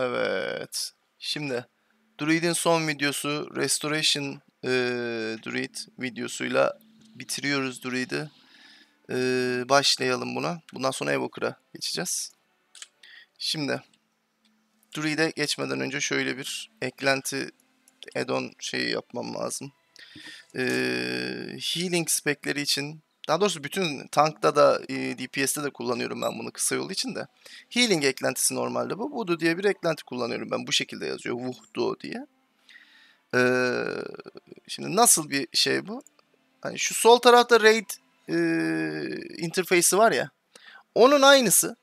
Evet. Şimdi Druid'in son videosu Restoration e, Druid videosuyla bitiriyoruz Druid'i. E, başlayalım buna. Bundan sonra Evoker'a geçeceğiz. Şimdi Druid'e geçmeden önce şöyle bir eklenti add şeyi yapmam lazım. E, healing spekleri için daha doğrusu bütün tankta da e, DPS'te de kullanıyorum ben bunu kısa yol için de. Healing eklentisi normalde bu. Voodoo diye bir eklenti kullanıyorum ben. Bu şekilde yazıyor. Voodoo diye. Ee, şimdi nasıl bir şey bu? Hani şu sol tarafta RAID e, interface'i var ya. Onun aynısı.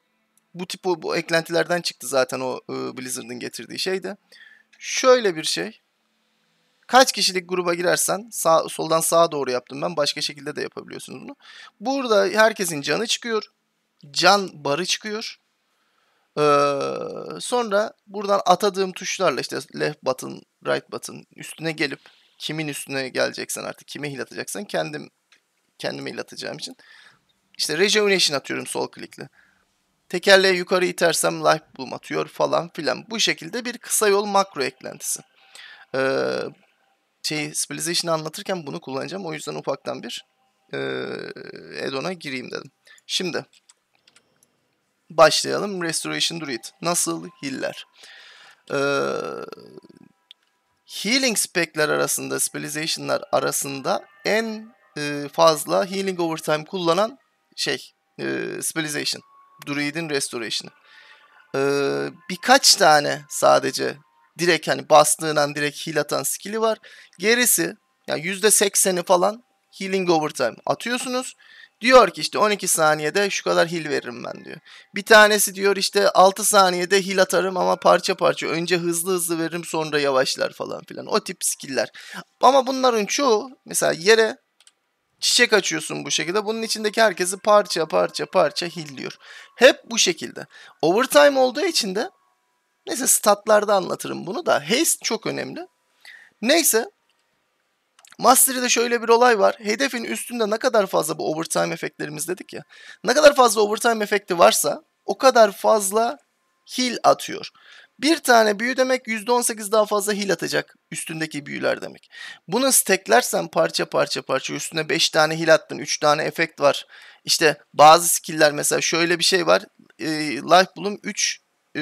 Bu tip bu, bu eklentilerden çıktı zaten o e, Blizzard'ın getirdiği şey de. Şöyle bir şey. Kaç kişilik gruba girersen sağ, soldan sağa doğru yaptım ben. Başka şekilde de yapabiliyorsunuz bunu. Burada herkesin canı çıkıyor. Can barı çıkıyor. Ee, sonra buradan atadığım tuşlarla işte left button, right button üstüne gelip kimin üstüne geleceksen artık kime hil atacaksan kendim kendime hil atacağım için. İşte rejuvenation atıyorum sol klikle. Tekerleği yukarı itersem life bloom atıyor falan filan. Bu şekilde bir kısa yol makro eklentisi. Ee, şey Civilization'ı anlatırken bunu kullanacağım. O yüzden ufaktan bir e, add gireyim dedim. Şimdi başlayalım. Restoration Druid. Nasıl hiller? Ee, healing spekler arasında, specialization'lar arasında en e, fazla healing overtime kullanan şey e, specialization. Druid'in restoration'ı. Ee, birkaç tane sadece direkt hani bastığın an direkt heal atan skill'i var. Gerisi yani %80'i falan healing overtime atıyorsunuz. Diyor ki işte 12 saniyede şu kadar heal veririm ben diyor. Bir tanesi diyor işte 6 saniyede heal atarım ama parça parça. Önce hızlı hızlı veririm sonra yavaşlar falan filan. O tip skiller. Ama bunların çoğu mesela yere çiçek açıyorsun bu şekilde. Bunun içindeki herkesi parça parça parça heal diyor. Hep bu şekilde. Overtime olduğu için de Neyse statlarda anlatırım bunu da. Haste çok önemli. Neyse. Mastery'de şöyle bir olay var. Hedefin üstünde ne kadar fazla bu overtime efektlerimiz dedik ya. Ne kadar fazla overtime efekti varsa o kadar fazla heal atıyor. Bir tane büyü demek %18 daha fazla heal atacak üstündeki büyüler demek. Bunu stacklersen parça parça parça üstüne 5 tane heal attın 3 tane efekt var. İşte bazı skiller mesela şöyle bir şey var. E, Life Bloom 3 e,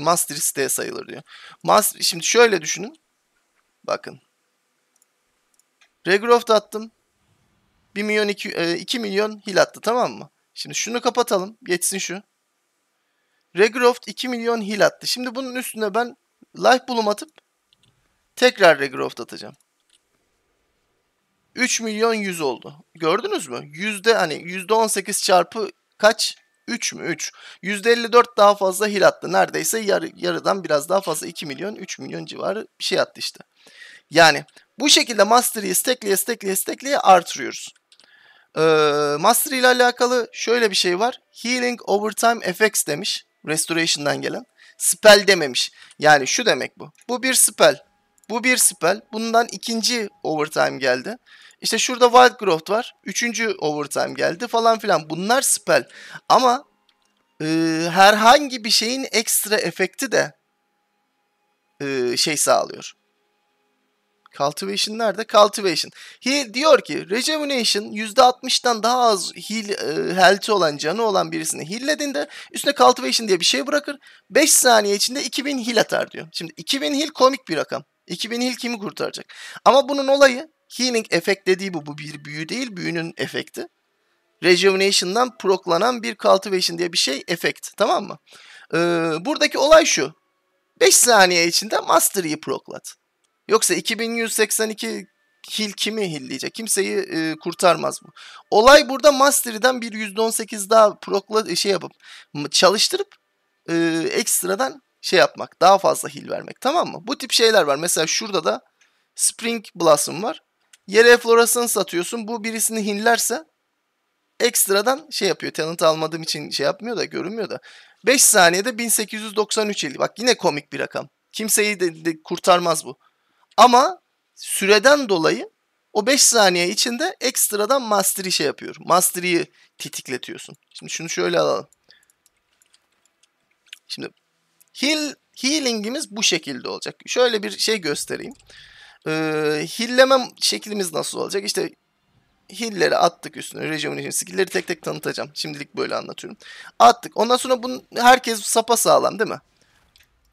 master site sayılır diyor. Master, şimdi şöyle düşünün. Bakın. Regrowth attım. 1 milyon 2, e, 2 milyon hil attı tamam mı? Şimdi şunu kapatalım. Geçsin şu. Regrowth 2 milyon hil attı. Şimdi bunun üstüne ben life bloom atıp tekrar regrowth atacağım. 3 milyon 100 oldu. Gördünüz mü? Yüzde hani yüzde 18 çarpı kaç? 3 mü 3? %54 daha fazla Hil attı. Neredeyse yarı, yarıdan biraz daha fazla 2 milyon 3 milyon civarı bir şey attı işte. Yani bu şekilde Master'ı stekleye stekleye stekleye artırıyoruz. Ee, master ile alakalı şöyle bir şey var. Healing Overtime Effects demiş. Restoration'dan gelen. Spell dememiş. Yani şu demek bu. Bu bir spell. Bu bir spell. Bundan ikinci overtime geldi. İşte şurada Wildcroft var. Üçüncü overtime geldi falan filan. Bunlar spell. Ama e, herhangi bir şeyin ekstra efekti de e, şey sağlıyor. Cultivation nerede? Cultivation. He diyor ki Rejuvenation %60'dan daha az heal, e, health'i olan canı olan birisini heallediğinde üstüne Cultivation diye bir şey bırakır. 5 saniye içinde 2000 heal atar diyor. Şimdi 2000 heal komik bir rakam. 2000 heal kimi kurtaracak? Ama bunun olayı Healing efekt dediği bu. Bu bir büyü değil, büyünün efekti. Rejuvenation'dan proklanan bir cultivation diye bir şey efekt. Tamam mı? Ee, buradaki olay şu. 5 saniye içinde Mastery'i proklat. Yoksa 2182 hil kimi hilleyecek? Kimseyi e, kurtarmaz bu. Olay burada Mastery'den bir %18 daha prokla e, şey yapıp çalıştırıp e, ekstradan şey yapmak. Daha fazla hil vermek. Tamam mı? Bu tip şeyler var. Mesela şurada da Spring Blossom var. Yere Floras'ını satıyorsun. Bu birisini hinlerse ekstradan şey yapıyor. Talent almadığım için şey yapmıyor da görünmüyor da. 5 saniyede 1893 eli. Bak yine komik bir rakam. Kimseyi de, de kurtarmaz bu. Ama süreden dolayı o 5 saniye içinde ekstradan mastery şey yapıyor. Mastery'i titikletiyorsun. Şimdi şunu şöyle alalım. Şimdi heal, healing'imiz bu şekilde olacak. Şöyle bir şey göstereyim e, hilleme şeklimiz nasıl olacak? İşte hilleri attık üstüne. Rejuvenation skill'leri tek tek tanıtacağım. Şimdilik böyle anlatıyorum. Attık. Ondan sonra bunu herkes sapa sağlam değil mi?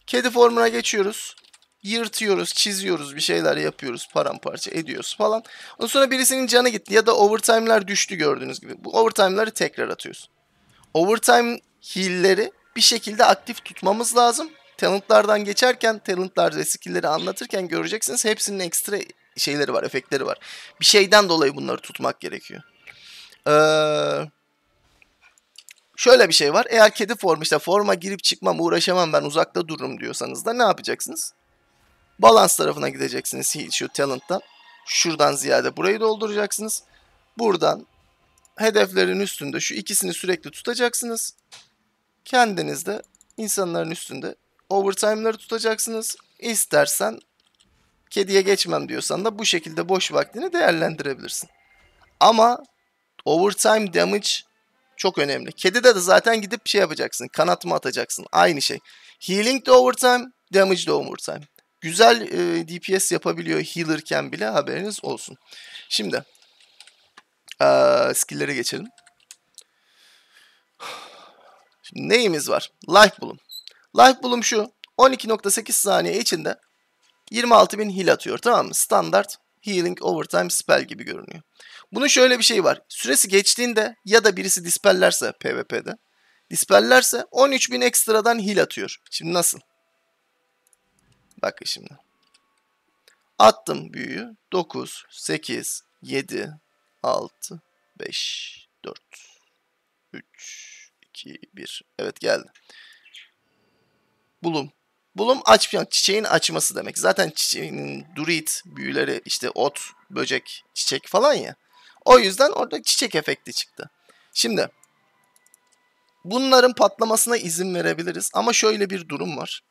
Kedi formuna geçiyoruz. Yırtıyoruz, çiziyoruz, bir şeyler yapıyoruz, paramparça ediyoruz falan. Ondan sonra birisinin canı gitti ya da overtime'ler düştü gördüğünüz gibi. Bu overtime'ları tekrar atıyoruz. Overtime hill'leri bir şekilde aktif tutmamız lazım talentlardan geçerken talentlar ve skill'leri anlatırken göreceksiniz hepsinin ekstra şeyleri var, efektleri var. Bir şeyden dolayı bunları tutmak gerekiyor. Ee, şöyle bir şey var. Eğer kedi form işte forma girip çıkmam, uğraşamam ben uzakta dururum diyorsanız da ne yapacaksınız? Balans tarafına gideceksiniz şu talent'tan. Şuradan ziyade burayı dolduracaksınız. Buradan hedeflerin üstünde şu ikisini sürekli tutacaksınız. Kendinizde, insanların üstünde overtime'ları tutacaksınız. İstersen kediye geçmem diyorsan da bu şekilde boş vaktini değerlendirebilirsin. Ama overtime damage çok önemli. Kedide de zaten gidip şey yapacaksın. Kanat mı atacaksın? Aynı şey. Healing de overtime, damage de overtime. Güzel e, DPS yapabiliyor healerken bile haberiniz olsun. Şimdi e, skill'lere geçelim. Şimdi neyimiz var? Life Bloom. Life Bloom şu. 12.8 saniye içinde 26.000 heal atıyor tamam mı? Standart Healing Overtime Spell gibi görünüyor. Bunun şöyle bir şeyi var. Süresi geçtiğinde ya da birisi dispellerse PvP'de dispellerse 13.000 ekstradan heal atıyor. Şimdi nasıl? Bakın şimdi. Attım büyüyü. 9, 8, 7, 6, 5, 4, 3, 2, 1. Evet geldi. Bulum. Bulum açmayan çiçeğin açması demek. Zaten çiçeğin durit büyüleri işte ot, böcek, çiçek falan ya. O yüzden orada çiçek efekti çıktı. Şimdi bunların patlamasına izin verebiliriz ama şöyle bir durum var.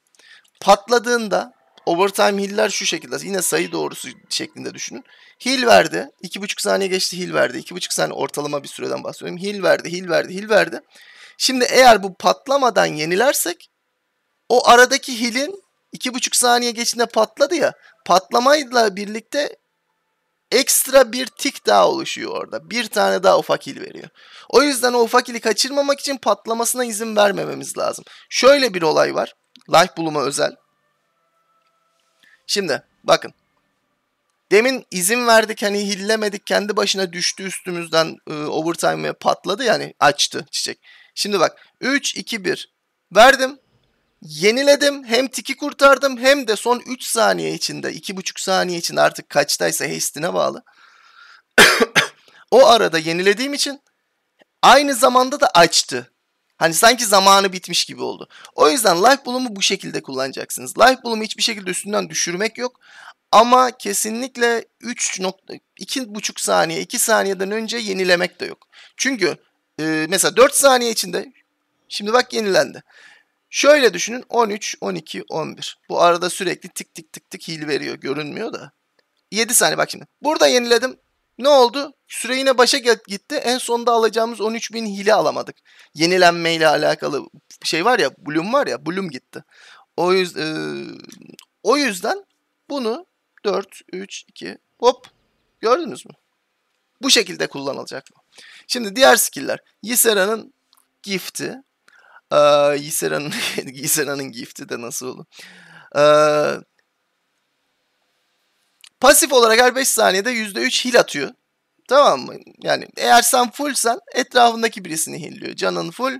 Patladığında overtime hiller şu şekilde yine sayı doğrusu şeklinde düşünün. Hill verdi. 2,5 saniye geçti hill verdi. 2,5 saniye ortalama bir süreden bahsediyorum. Hill verdi, hill verdi, hill verdi. Şimdi eğer bu patlamadan yenilersek o aradaki hilin iki buçuk saniye geçinde patladı ya. Patlamayla birlikte ekstra bir tik daha oluşuyor orada. Bir tane daha ufak hil veriyor. O yüzden o ufak hili kaçırmamak için patlamasına izin vermememiz lazım. Şöyle bir olay var. Life buluma özel. Şimdi bakın. Demin izin verdik hani hillemedik kendi başına düştü üstümüzden e, overtime'e patladı yani açtı çiçek. Şimdi bak 3 2 1 verdim Yeniledim hem tiki kurtardım hem de son 3 saniye içinde 2,5 saniye için artık kaçtaysa hastine bağlı. o arada yenilediğim için aynı zamanda da açtı. Hani sanki zamanı bitmiş gibi oldu. O yüzden life bloom'u bu şekilde kullanacaksınız. Life bloom'u hiçbir şekilde üstünden düşürmek yok. Ama kesinlikle 3 nokta, 2,5 saniye, 2 saniyeden önce yenilemek de yok. Çünkü e, mesela 4 saniye içinde, şimdi bak yenilendi. Şöyle düşünün 13, 12, 11. Bu arada sürekli tık tık tık tık hil veriyor. Görünmüyor da. 7 saniye bak şimdi. Burada yeniledim. Ne oldu? Süre yine başa gitti. En sonda alacağımız 13.000 hile alamadık. Yenilenme ile alakalı şey var ya, Bloom var ya, Bloom gitti. O, yüz, e, o yüzden bunu 4, 3, 2, hop gördünüz mü? Bu şekilde kullanılacak mı? Şimdi diğer skiller. Yisera'nın Gift'i ee, Yisera'nın gifti de nasıl olur? Ee, pasif olarak her 5 saniyede %3 hil atıyor. Tamam mı? Yani eğer sen fullsen etrafındaki birisini hilliyor, Canın full.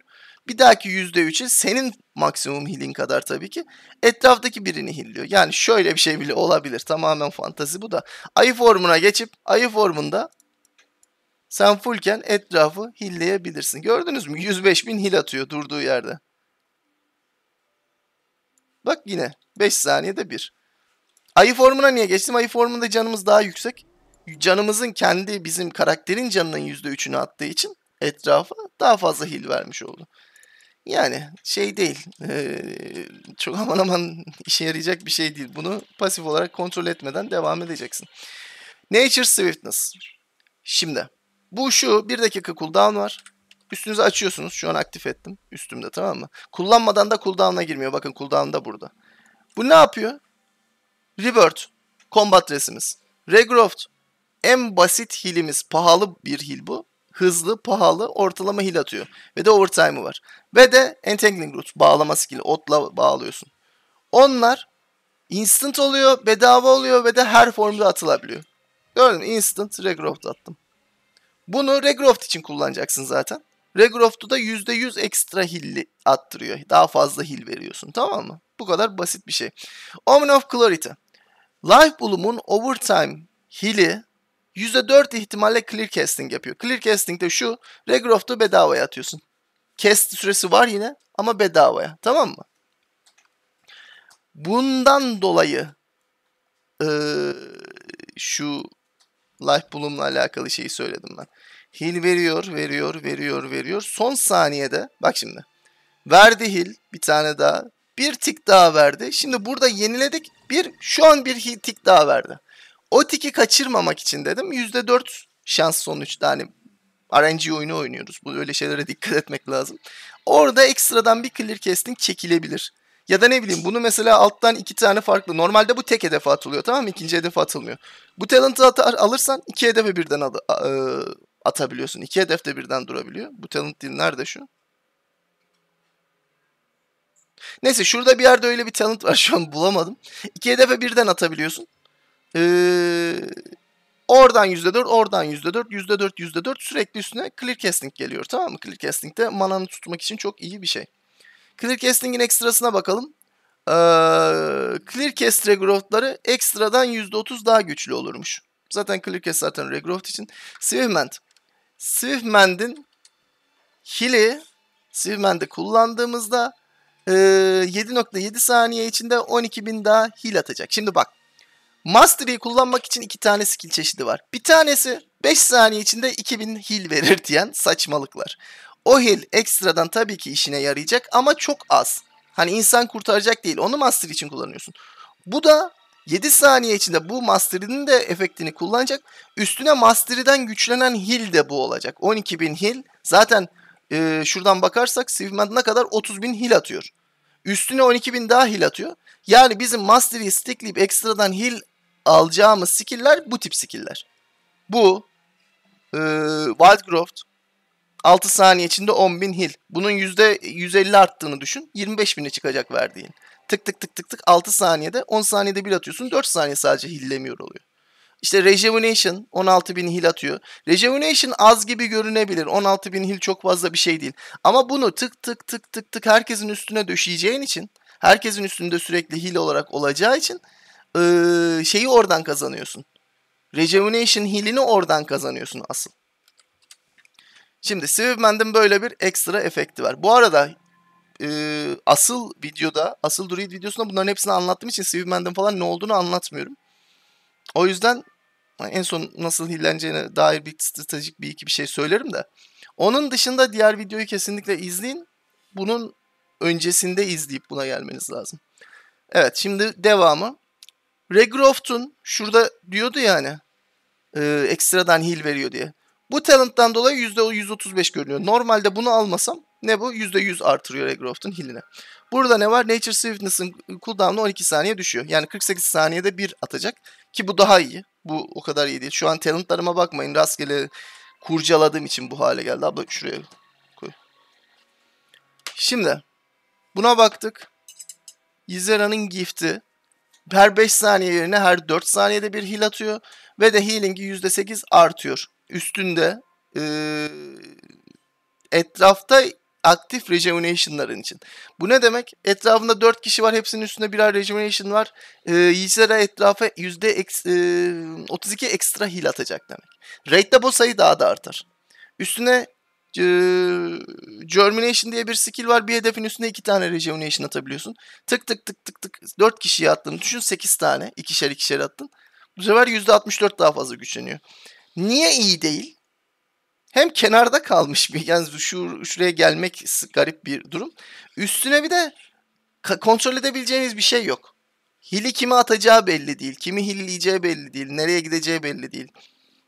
Bir dahaki %3'e senin maksimum hilin kadar tabii ki etraftaki birini hilliyor. Yani şöyle bir şey bile olabilir. Tamamen fantazi bu da. Ayı formuna geçip ayı formunda sen fullken etrafı hilleyebilirsin. Gördünüz mü? 105 bin hil atıyor durduğu yerde. Bak yine 5 saniyede bir. Ayı formuna niye geçtim? Ayı formunda canımız daha yüksek. Canımızın kendi bizim karakterin canının %3'ünü attığı için etrafa daha fazla hil vermiş oldu. Yani şey değil. Ee, çok aman aman işe yarayacak bir şey değil. Bunu pasif olarak kontrol etmeden devam edeceksin. Nature Swiftness. Şimdi bu şu bir dakika cooldown var. Üstünüzü açıyorsunuz. Şu an aktif ettim. Üstümde tamam mı? Kullanmadan da cooldown'a girmiyor. Bakın cooldown da burada. Bu ne yapıyor? Rebirth. Combat resimiz. Regrowth. En basit hilimiz. Pahalı bir hil bu. Hızlı, pahalı, ortalama hil atıyor. Ve de overtime'ı var. Ve de entangling root. Bağlama skill'i. Otla bağlıyorsun. Onlar instant oluyor, bedava oluyor ve de her formda atılabiliyor. Gördün mü? Instant regrowth attım. Bunu regrowth için kullanacaksın zaten. Regroft'u da %100 ekstra hilli attırıyor. Daha fazla hil veriyorsun tamam mı? Bu kadar basit bir şey. Omen of Clarity. Life Bloom'un Overtime hili %4 ihtimalle clear casting yapıyor. Clear casting de şu. Regroft'u bedavaya atıyorsun. Cast süresi var yine ama bedavaya. Tamam mı? Bundan dolayı ee, şu Life Bloom'la alakalı şeyi söyledim ben. Hil veriyor, veriyor, veriyor, veriyor. Son saniyede bak şimdi. Verdi hil bir tane daha. Bir tik daha verdi. Şimdi burada yeniledik. Bir şu an bir hil tik daha verdi. O tiki kaçırmamak için dedim. %4 şans sonuçta hani RNG oyunu oynuyoruz. Bu öyle şeylere dikkat etmek lazım. Orada ekstradan bir clear casting çekilebilir. Ya da ne bileyim bunu mesela alttan iki tane farklı. Normalde bu tek hedefe atılıyor tamam mı? İkinci hedefe atılmıyor. Bu talent'ı atar, alırsan iki hedefe birden al, e, atabiliyorsun. İki hedefte birden durabiliyor. Bu talent değil nerede şu? Neyse şurada bir yerde öyle bir talent var şu an bulamadım. İki hedefe birden atabiliyorsun. Ee, oradan %4, oradan %4, %4, %4 sürekli üstüne clear casting geliyor tamam mı? Clear casting de mananı tutmak için çok iyi bir şey. Clearcasting'in ekstrasına bakalım. Ee, Clearcast regrowth'ları ekstradan %30 daha güçlü olurmuş. Zaten Clearcast zaten regrowth için. Swiftment. Swiftment'in hili Swiftment'i kullandığımızda e, 7.7 saniye içinde 12.000 daha hil atacak. Şimdi bak. Mastery'i kullanmak için iki tane skill çeşidi var. Bir tanesi 5 saniye içinde 2000 hil verir diyen saçmalıklar. O hil ekstradan tabii ki işine yarayacak ama çok az. Hani insan kurtaracak değil. Onu master için kullanıyorsun. Bu da 7 saniye içinde bu master'ın de efektini kullanacak. Üstüne master'den güçlenen hil de bu olacak. 12.000 hil. Zaten e, şuradan bakarsak Sivmad'ına kadar 30.000 hil atıyor. Üstüne 12.000 daha hil atıyor. Yani bizim master'ı stickleyip ekstradan hil alacağımız skill'ler bu tip skill'ler. Bu, e, Wildcroft, 6 saniye içinde 10.000 hil. Bunun %150 arttığını düşün. 25.000'e çıkacak verdiğin. Tık tık tık tık tık 6 saniyede 10 saniyede bir atıyorsun. 4 saniye sadece hillemiyor oluyor. İşte Rejuvenation bin hil atıyor. Rejuvenation az gibi görünebilir. bin hil çok fazla bir şey değil. Ama bunu tık tık tık tık tık herkesin üstüne döşeyeceğin için, herkesin üstünde sürekli hil olarak olacağı için şeyi oradan kazanıyorsun. Rejuvenation hilini oradan kazanıyorsun asıl. Şimdi Sivivmen'den böyle bir ekstra efekti var. Bu arada e, asıl videoda, asıl Druid videosunda bunların hepsini anlattığım için Sivivmen'den falan ne olduğunu anlatmıyorum. O yüzden en son nasıl hilleneceğine dair bir stratejik bir iki bir şey söylerim de. Onun dışında diğer videoyu kesinlikle izleyin. Bunun öncesinde izleyip buna gelmeniz lazım. Evet şimdi devamı. Regroft'un şurada diyordu yani ya hani, e, ekstradan hil veriyor diye. Bu talent'tan dolayı %135 görünüyor. Normalde bunu almasam ne bu? %100 artırıyor Regroft'un hiline. Burada ne var? Nature Swiftness'ın cooldown'u 12 saniye düşüyor. Yani 48 saniyede bir atacak. Ki bu daha iyi. Bu o kadar iyi değil. Şu an talentlarıma bakmayın. Rastgele kurcaladığım için bu hale geldi. Abla şuraya koy. Şimdi buna baktık. Yzera'nın gift'i her 5 saniye yerine her 4 saniyede bir heal atıyor. Ve de healing'i %8 artıyor üstünde e, etrafta aktif rejuvenation'ların için. Bu ne demek? Etrafında 4 kişi var. Hepsinin üstünde birer rejuvenation var. E, Yizera etrafa yüzde e, 32 ekstra heal atacak demek. Raid'de bu sayı daha da artar. Üstüne e, Germination diye bir skill var. Bir hedefin üstüne iki tane rejuvenation atabiliyorsun. Tık tık tık tık tık dört kişiye attığını düşün. sekiz tane. ikişer ikişer attın. Bu sefer yüzde %64 daha fazla güçleniyor. Niye iyi değil? Hem kenarda kalmış bir yani şu şuraya gelmek garip bir durum. Üstüne bir de kontrol edebileceğiniz bir şey yok. Hili kime atacağı belli değil. Kimi hilleyeceği belli değil. Nereye gideceği belli değil.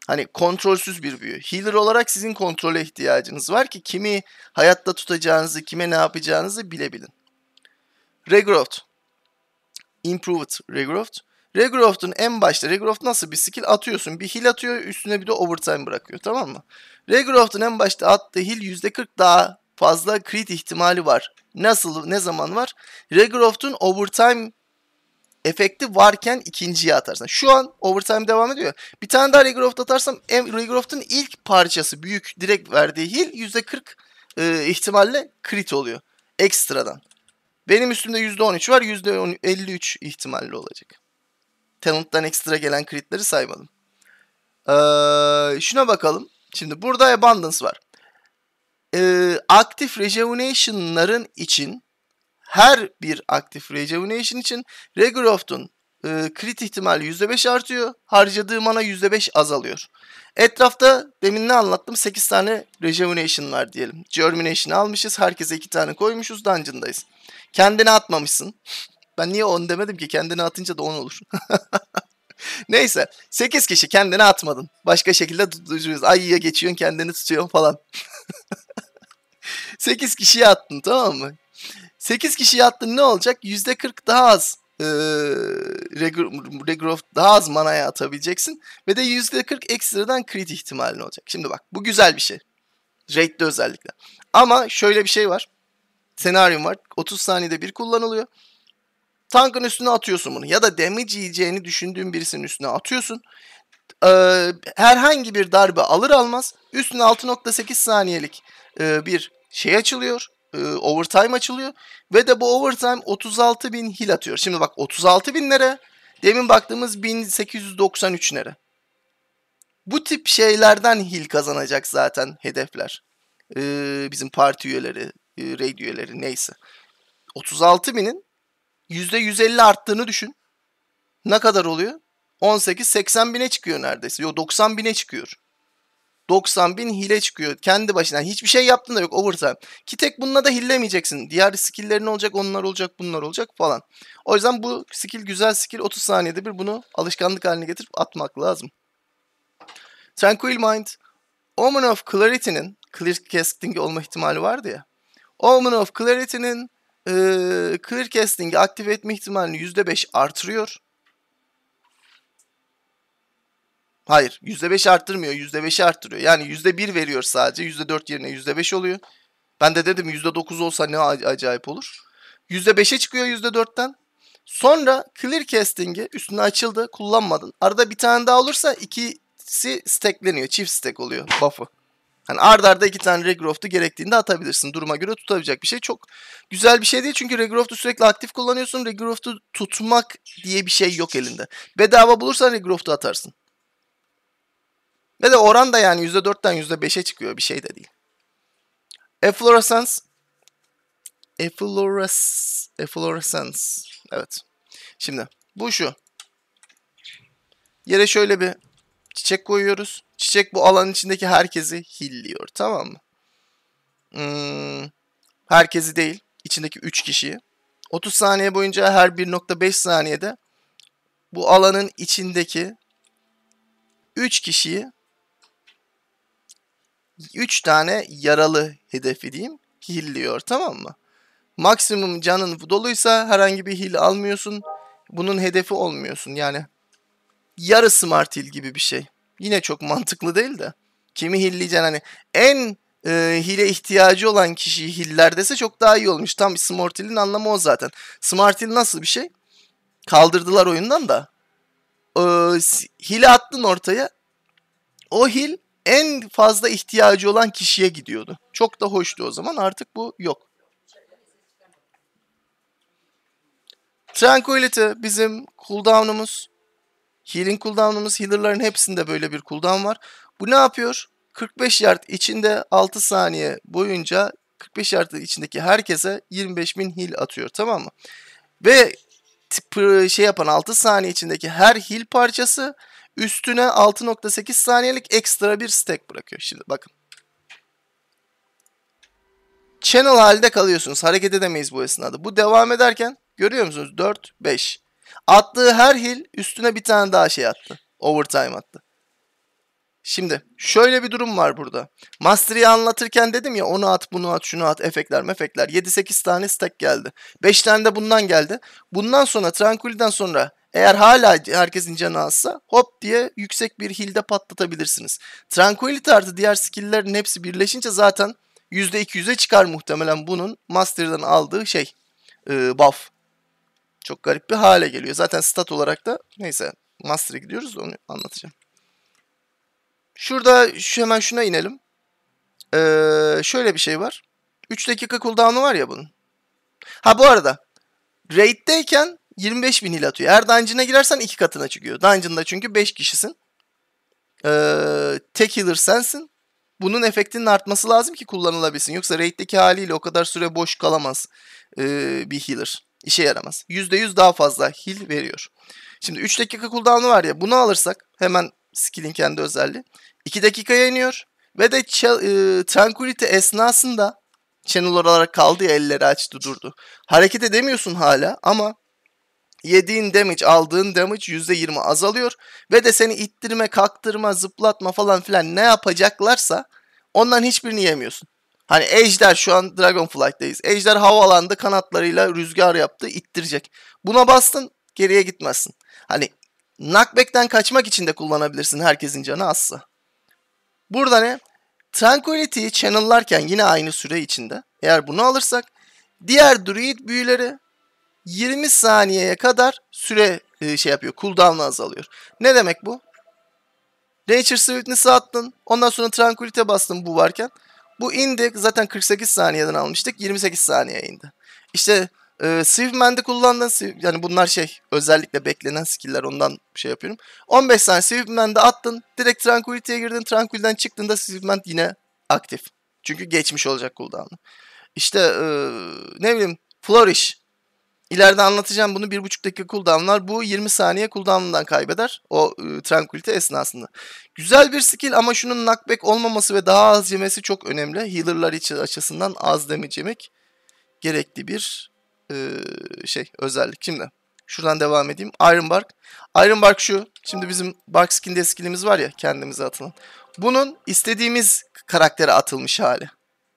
Hani kontrolsüz bir büyü. Healer olarak sizin kontrole ihtiyacınız var ki kimi hayatta tutacağınızı, kime ne yapacağınızı bilebilin. Regrowth. Improved Regrowth. Regroft'un en başta Regroft nasıl bir skill atıyorsun. Bir heal atıyor üstüne bir de overtime bırakıyor tamam mı? Regroft'un en başta attığı heal %40 daha fazla crit ihtimali var. Nasıl ne zaman var? Regroft'un overtime efekti varken ikinciye atarsan. Şu an overtime devam ediyor. Bir tane daha Regroft atarsam Regroft'un ilk parçası büyük direkt verdiği heal %40 e, ihtimalle crit oluyor. Ekstradan. Benim üstümde %13 var. %53 ihtimalle olacak. Talent'tan ekstra gelen kritleri saymadım. Ee, şuna bakalım. Şimdi burada Abundance var. Ee, aktif Rejuvenation'ların için her bir aktif Rejuvenation için regrowth'un e, crit ihtimali %5 artıyor. Harcadığı mana %5 azalıyor. Etrafta demin ne anlattım? 8 tane Rejuvenation var diyelim. germination almışız. Herkese 2 tane koymuşuz. Dungeon'dayız. Kendine atmamışsın. Ben niye 10 demedim ki? Kendini atınca da 10 olur. Neyse 8 kişi kendini atmadın. Başka şekilde tutuyoruz. ya geçiyorsun kendini tutuyorsun falan. 8 kişiye attın tamam mı? 8 kişiye attın ne olacak? %40 daha az e, regrowth daha az manaya atabileceksin. Ve de %40 ekstradan crit ihtimalin olacak. Şimdi bak bu güzel bir şey. Raid'de özellikle. Ama şöyle bir şey var. Senaryum var. 30 saniyede bir kullanılıyor tankın üstüne atıyorsun bunu. Ya da damage yiyeceğini düşündüğün birisinin üstüne atıyorsun. Ee, herhangi bir darbe alır almaz üstüne 6.8 saniyelik e, bir şey açılıyor. E, overtime açılıyor. Ve de bu overtime 36 bin hil atıyor. Şimdi bak 36 bin binlere demin baktığımız 1893 nere. Bu tip şeylerden hil kazanacak zaten hedefler. Ee, bizim parti üyeleri, e, raid üyeleri neyse. 36 binin %150 arttığını düşün. Ne kadar oluyor? 18 80 bine çıkıyor neredeyse. Yok 90 bine çıkıyor. 90 bin hile çıkıyor kendi başına. Hiçbir şey yaptığında yok overtime. Ki tek bununla da hillemeyeceksin. Diğer skill'lerin olacak, onlar olacak, bunlar olacak falan. O yüzden bu skill güzel skill 30 saniyede bir bunu alışkanlık haline getirip atmak lazım. Tranquil Mind. Omen of Clarity'nin, Clear Casting olma ihtimali vardı ya. Omen of Clarity'nin e, clear casting'i aktive etme ihtimalini %5 artırıyor. Hayır %5 arttırmıyor %5'i arttırıyor. Yani %1 veriyor sadece %4 yerine %5 oluyor. Ben de dedim %9 olsa ne acayip olur. %5'e çıkıyor %4'ten. Sonra clear casting'i üstüne açıldı kullanmadın. Arada bir tane daha olursa ikisi stackleniyor. Çift stack oluyor buff'ı. Hani ard arda iki tane regroft'u gerektiğinde atabilirsin. Duruma göre tutabilecek bir şey. Çok güzel bir şey değil çünkü regroft'u sürekli aktif kullanıyorsun. Regroft'u tutmak diye bir şey yok elinde. Bedava bulursan regroft'u atarsın. Ve de oran da yani %4'ten %5'e çıkıyor. Bir şey de değil. Efflorescence. Efflores, efflorescence. Evet. Şimdi bu şu. Yere şöyle bir Çiçek koyuyoruz. Çiçek bu alan içindeki herkesi hilliyor tamam mı? Hmm, herkesi değil. içindeki 3 kişiyi. 30 saniye boyunca her 1.5 saniyede bu alanın içindeki 3 kişiyi 3 tane yaralı hedefi diyeyim hilliyor tamam mı? Maksimum canın doluysa herhangi bir hil almıyorsun. Bunun hedefi olmuyorsun. Yani yarı smart hill gibi bir şey. Yine çok mantıklı değil de. Kimi hilleyeceksin hani en e, hile ihtiyacı olan kişi hiller dese çok daha iyi olmuş. Tam smart hill'in anlamı o zaten. Smart hill nasıl bir şey? Kaldırdılar oyundan da. E, hile attın ortaya. O hil en fazla ihtiyacı olan kişiye gidiyordu. Çok da hoştu o zaman artık bu yok. Tranquility bizim cooldown'umuz. Healing cooldown'ımız healer'ların hepsinde böyle bir cooldown var. Bu ne yapıyor? 45 yard içinde 6 saniye boyunca 45 yard içindeki herkese 25.000 heal atıyor tamam mı? Ve e, şey yapan 6 saniye içindeki her heal parçası üstüne 6.8 saniyelik ekstra bir stack bırakıyor. Şimdi bakın. Channel halde kalıyorsunuz. Hareket edemeyiz bu esnada. Bu devam ederken görüyor musunuz? 4, 5. Attığı her hil üstüne bir tane daha şey attı. Overtime attı. Şimdi şöyle bir durum var burada. Mastery'i anlatırken dedim ya onu at bunu at şunu at efekler mefekler. 7-8 tane stack geldi. 5 tane de bundan geldi. Bundan sonra Tranquil'den sonra eğer hala herkesin canı alsa, hop diye yüksek bir hilde patlatabilirsiniz. Tranquility artı diğer skill'lerin hepsi birleşince zaten %200'e çıkar muhtemelen bunun Master'dan aldığı şey. E, buff çok garip bir hale geliyor. Zaten stat olarak da neyse master'a gidiyoruz da onu anlatacağım. Şurada şu hemen şuna inelim. Ee, şöyle bir şey var. 3 dakika cooldown'u var ya bunun. Ha bu arada raid'deyken 25 bin hil atıyor. Eğer dungeon'a girersen iki katına çıkıyor. Dungeon'da çünkü 5 kişisin. Ee, tek healer sensin. Bunun efektinin artması lazım ki kullanılabilsin. Yoksa raid'deki haliyle o kadar süre boş kalamaz ee, bir healer işe yaramaz. %100 daha fazla heal veriyor. Şimdi 3 dakika cooldown'u var ya bunu alırsak hemen skill'in kendi özelliği. 2 dakikaya iniyor ve de e, Tranquility esnasında channel olarak kaldı ya elleri açtı durdu. Hareket edemiyorsun hala ama yediğin damage aldığın damage %20 azalıyor ve de seni ittirme, kaktırma, zıplatma falan filan ne yapacaklarsa ondan hiçbirini yemiyorsun. Hani Ejder şu an Dragonflight'tayız. Ejder havalandı kanatlarıyla rüzgar yaptı ittirecek. Buna bastın geriye gitmezsin. Hani knockback'ten kaçmak için de kullanabilirsin herkesin canı azsa. Burada ne? Tranquility'yi channel'larken yine aynı süre içinde eğer bunu alırsak diğer druid büyüleri 20 saniyeye kadar süre e, şey yapıyor. Cooldown'u azalıyor. Ne demek bu? Nature Swiftness'ı attın. Ondan sonra Tranquility bastın bu varken. Bu indi zaten 48 saniyeden almıştık 28 saniye indi. İşte e, Sivmen'de kullandığın yani bunlar şey özellikle beklenen skill'ler ondan şey yapıyorum. 15 saniye Sivmen'de attın direkt Tranquility'ye girdin Tranquil'den çıktığında Sivmen yine aktif. Çünkü geçmiş olacak cooldown'ı. İşte e, ne bileyim Flourish İleride anlatacağım bunu bir buçuk dakika cooldownlar. Bu 20 saniye cooldown'dan kaybeder o e, tranquility esnasında. Güzel bir skill ama şunun knockback olmaması ve daha az yemesi çok önemli. Healer'lar için açısından az damage yemek gerekli bir e, şey özellik. Şimdi şuradan devam edeyim. Iron Bark. Iron Bark şu. Şimdi bizim Bark skin'de skill'imiz var ya kendimize atılan. Bunun istediğimiz karaktere atılmış hali.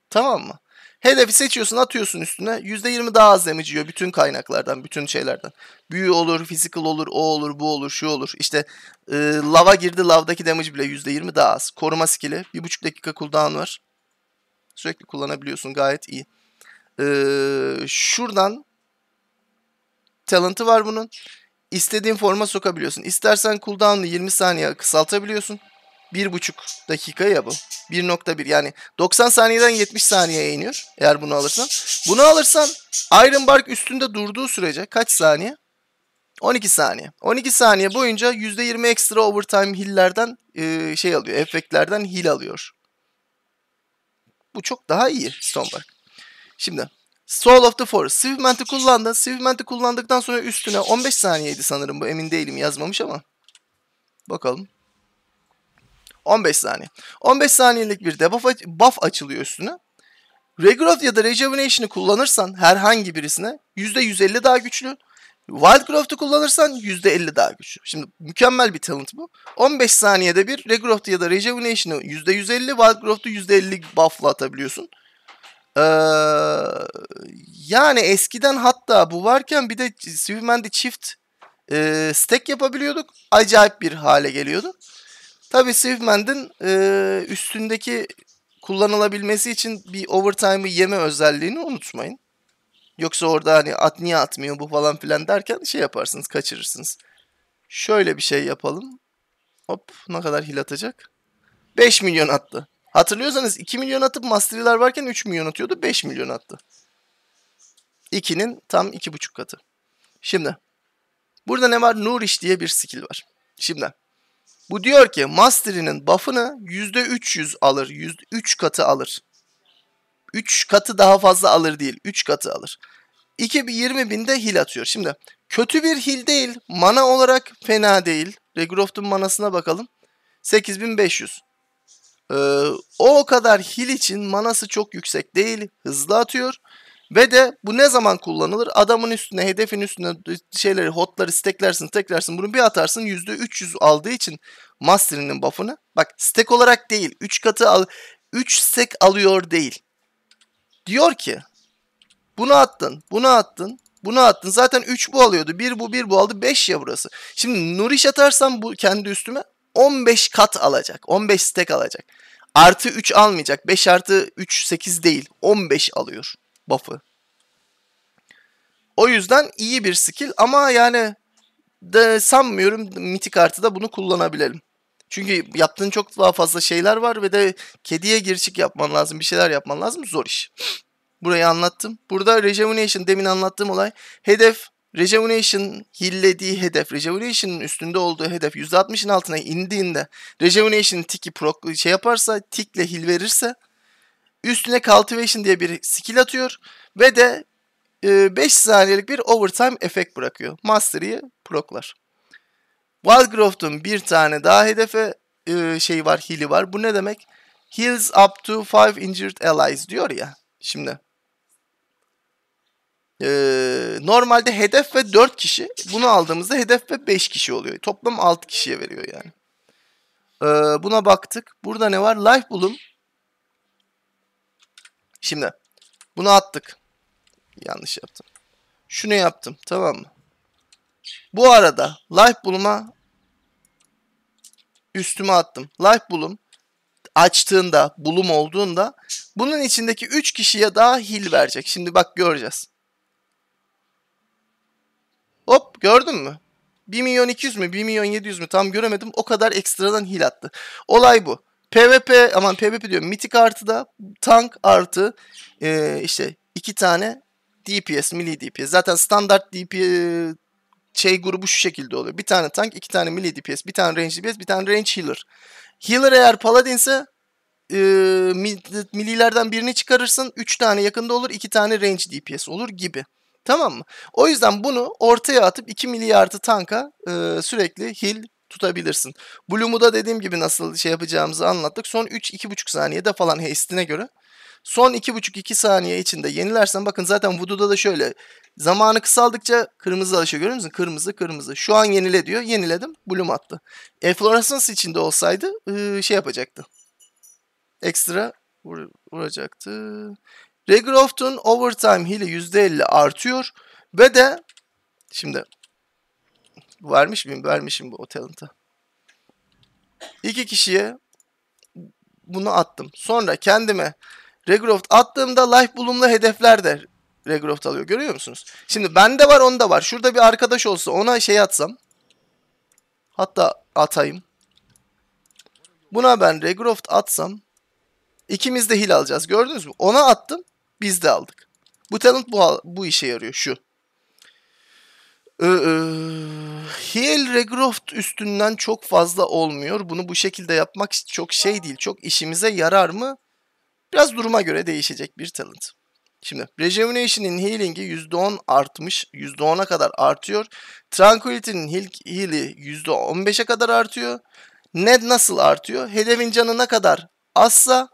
Tamam mı? Hedefi seçiyorsun atıyorsun üstüne. %20 daha az damage yiyor bütün kaynaklardan, bütün şeylerden. Büyü olur, physical olur, o olur, bu olur, şu olur. İşte e, lava girdi, lavdaki damage bile %20 daha az. Koruma skill'i. 1,5 dakika cooldown var. Sürekli kullanabiliyorsun gayet iyi. E, şuradan talent'ı var bunun. İstediğin forma sokabiliyorsun. İstersen cooldown'ı 20 saniye kısaltabiliyorsun. 1,5 dakika ya bu. 1.1 yani 90 saniyeden 70 saniyeye iniyor eğer bunu alırsan. Bunu alırsan Iron Bark üstünde durduğu sürece kaç saniye? 12 saniye. 12 saniye boyunca %20 ekstra overtime hill'lerden e, şey alıyor. Efektlerden hil alıyor. Bu çok daha iyi Stone Bark. Şimdi Soul of the Forest. Swiftment'i kullandın. Swiftment'i kullandıktan sonra üstüne 15 saniyeydi sanırım bu emin değilim yazmamış ama. Bakalım. 15 saniye. 15 saniyelik bir debuff buff açılıyor üstüne. Regrowth ya da Rejuvenation'ı kullanırsan herhangi birisine %150 daha güçlü. Wild Wildcraft'ı kullanırsan %50 daha güçlü. Şimdi mükemmel bir talent bu. 15 saniyede bir Regrowth ya da Rejuvenation'ı %150, wild Wildcraft'ı %50 buff'la atabiliyorsun. Ee, yani eskiden hatta bu varken bir de Sivimend'i çift e, stack yapabiliyorduk. Acayip bir hale geliyordu. Tabi Swiftman'den e, üstündeki kullanılabilmesi için bir overtime'ı yeme özelliğini unutmayın. Yoksa orada hani at niye atmıyor bu falan filan derken şey yaparsınız kaçırırsınız. Şöyle bir şey yapalım. Hop ne kadar hil atacak? 5 milyon attı. Hatırlıyorsanız 2 milyon atıp Mastery'ler varken 3 milyon atıyordu. 5 milyon attı. 2'nin tam 2,5 katı. Şimdi burada ne var? Nourish diye bir skill var. Şimdi bu diyor ki master'inin buff'ını %300 alır. %3 katı alır. 3 katı daha fazla alır değil. 3 katı alır. 20 binde hil atıyor. Şimdi kötü bir hil değil. Mana olarak fena değil. Regroft'un manasına bakalım. 8500. Ee, o kadar hil için manası çok yüksek değil. Hızlı atıyor. Ve de bu ne zaman kullanılır? Adamın üstüne, hedefin üstüne şeyleri, hotları steklersin, teklersin. Bunu bir atarsın %300 aldığı için master'inin buff'ını. Bak stek olarak değil. 3 katı al 3 stek alıyor değil. Diyor ki bunu attın, bunu attın, bunu attın. Zaten 3 bu alıyordu. 1 bu, 1 bu aldı. 5 ya burası. Şimdi Nuriş atarsam bu kendi üstüme 15 kat alacak. 15 stek alacak. Artı 3 almayacak. 5 artı 3 8 değil. 15 alıyor buff'ı. O yüzden iyi bir skill ama yani de sanmıyorum mitik artıda bunu kullanabilelim. Çünkü yaptığın çok daha fazla şeyler var ve de kediye girişik yapman lazım. Bir şeyler yapman lazım. Zor iş. Burayı anlattım. Burada Rejuvenation demin anlattığım olay. Hedef Rejuvenation hillediği hedef, Rejuvenation'ın üstünde olduğu hedef %60'ın altına indiğinde Rejuvenation tiki proc şey yaparsa, tikle hil verirse Üstüne Cultivation diye bir skill atıyor. Ve de 5 e, saniyelik bir overtime efekt bırakıyor. Mastery'i bloklar. Wildcroft'un bir tane daha hedefe e, şey var, hili var. Bu ne demek? Heals up to 5 injured allies diyor ya. Şimdi. E, normalde hedef ve 4 kişi. Bunu aldığımızda hedef ve 5 kişi oluyor. Toplam 6 kişiye veriyor yani. E, buna baktık. Burada ne var? Life Bloom Şimdi bunu attık. Yanlış yaptım. Şunu yaptım tamam mı? Bu arada life buluma üstüme attım. Life bulum açtığında, bulum olduğunda bunun içindeki 3 kişiye daha hil verecek. Şimdi bak göreceğiz. Hop gördün mü? 1 milyon 200 mü? 1 milyon 700 mü? Tam göremedim. O kadar ekstradan hil attı. Olay bu. PvP aman PvP diyorum. Mitik artı da tank artı e, işte iki tane DPS, milli DPS. Zaten standart DPS e, şey grubu şu şekilde oluyor. Bir tane tank, iki tane milli DPS, bir tane range DPS, bir tane range healer. Healer eğer paladin ise e, millilerden birini çıkarırsın. üç tane yakında olur, iki tane range DPS olur gibi. Tamam mı? O yüzden bunu ortaya atıp 2 milli artı tanka e, sürekli heal tutabilirsin. Bloom'u da dediğim gibi nasıl şey yapacağımızı anlattık. Son 3-2,5 saniyede falan haste'ine göre. Son 2,5-2 saniye içinde yenilersen bakın zaten Voodoo'da da şöyle. Zamanı kısaldıkça kırmızı alışıyor görüyor musun? Kırmızı kırmızı. Şu an yenile diyor. Yeniledim. Bloom attı. Efflorescence içinde olsaydı ıı, şey yapacaktı. Ekstra vur, vuracaktı. Regroft'un overtime hili %50 artıyor. Ve de şimdi Vermiş miyim? Vermişim bu o talent'ı. İki kişiye bunu attım. Sonra kendime regrowth attığımda life bulumlu hedefler de regrowth alıyor. Görüyor musunuz? Şimdi bende var onda var. Şurada bir arkadaş olsa ona şey atsam. Hatta atayım. Buna ben regrowth atsam. ikimiz de hil alacağız. Gördünüz mü? Ona attım. Biz de aldık. Bu talent bu, bu işe yarıyor. Şu. Ee, e, heal regrowth üstünden çok fazla olmuyor. Bunu bu şekilde yapmak çok şey değil. Çok işimize yarar mı? Biraz duruma göre değişecek bir talent. Şimdi Rejuvenation'in healing'i %10 artmış. %10'a kadar artıyor. Tranquility'nin heal'i %15'e kadar artıyor. Ned nasıl artıyor? Hedefin canı ne kadar azsa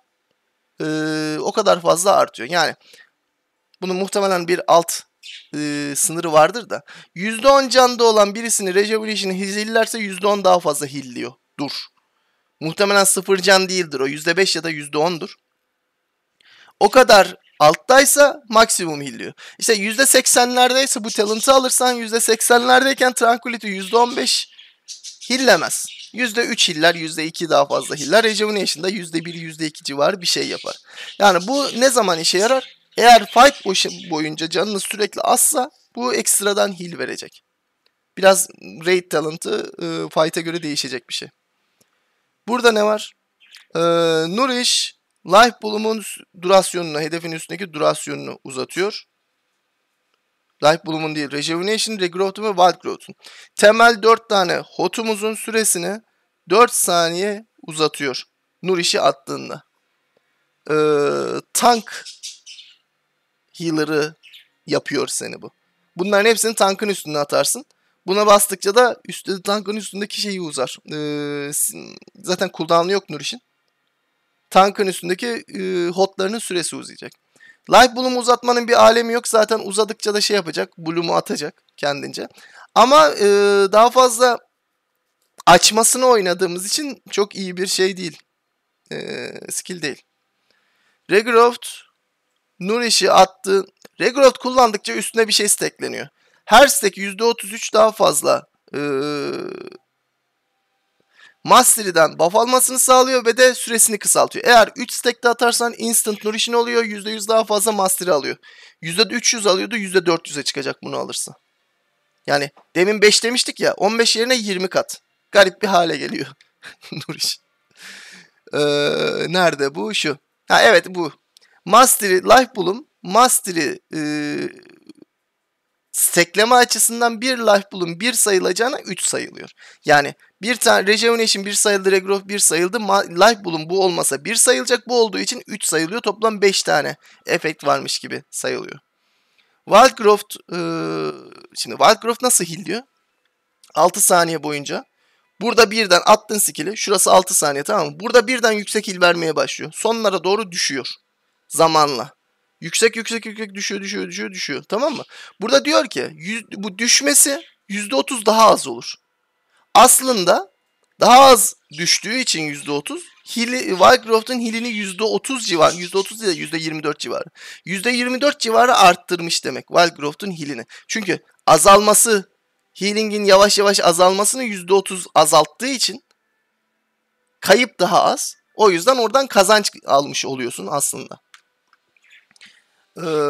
ee, o kadar fazla artıyor. Yani bunu muhtemelen bir alt e, sınırı vardır da. %10 canda olan birisini Rejuvenation'ı hillerse %10 daha fazla hilliyor. Dur. Muhtemelen sıfır can değildir o. %5 ya da %10'dur. O kadar alttaysa maksimum hilliyor. İşte %80'lerdeyse bu talent'ı alırsan %80'lerdeyken Tranquility %15 hillemez. %3 hiller, %2 daha fazla hiller. Rejuvenation'da %1, %2 civarı bir şey yapar. Yani bu ne zaman işe yarar? Eğer fight boşu boyunca canını sürekli azsa bu ekstradan heal verecek. Biraz raid talent'ı e, fight'a göre değişecek bir şey. Burada ne var? E, Nourish Life Bloom'un durasyonunu, hedefin üstündeki durasyonunu uzatıyor. Life Bloom'un değil, Rejuvenation, Regrowth'un ve Wild Growth'un. Temel 4 tane hotumuzun süresini 4 saniye uzatıyor. Nur işi attığında. Ee, tank healer'ı yapıyor seni bu. Bunların hepsini tankın üstüne atarsın. Buna bastıkça da üstte tankın üstündeki şeyi uzar. Ee, zaten cooldown'u yok Nurish'in. Tankın üstündeki e, hotlarının süresi uzayacak. Life Bloom'u uzatmanın bir alemi yok. Zaten uzadıkça da şey yapacak. Bloom'u atacak kendince. Ama e, daha fazla açmasını oynadığımız için çok iyi bir şey değil. E, skill değil. Regrowth nur işi attığın regrowth kullandıkça üstüne bir şey stekleniyor. Her stek %33 daha fazla ee, Mastery'den buff almasını sağlıyor ve de süresini kısaltıyor. Eğer 3 stack de atarsan instant Nur Nourishin oluyor. %100 daha fazla Mastery alıyor. %300 alıyordu %400'e çıkacak bunu alırsa. Yani demin 5 demiştik ya 15 yerine 20 kat. Garip bir hale geliyor Nourishin. ee, nerede bu? Şu. Ha evet bu. Master'i life bulum, Master'i e, stekleme açısından bir life bulum bir sayılacağına 3 sayılıyor. Yani bir tane rejuvenation bir sayıldı, regrowth bir sayıldı. Life bulum bu olmasa bir sayılacak. Bu olduğu için 3 sayılıyor. Toplam 5 tane efekt varmış gibi sayılıyor. Wildcroft e, şimdi Wildcroft nasıl hil diyor? 6 saniye boyunca Burada birden attın skill'i. Şurası 6 saniye tamam mı? Burada birden yüksek hil vermeye başlıyor. Sonlara doğru düşüyor zamanla. Yüksek yüksek yüksek düşüyor düşüyor düşüyor düşüyor. Tamam mı? Burada diyor ki yüz, bu düşmesi %30 daha az olur. Aslında daha az düştüğü için %30 Hili, Wycroft'un hilini %30 civar, %30 değil de %24 civarı. %24 civarı arttırmış demek Wycroft'un hilini. Çünkü azalması, healing'in yavaş yavaş azalmasını %30 azalttığı için kayıp daha az. O yüzden oradan kazanç almış oluyorsun aslında. Ee,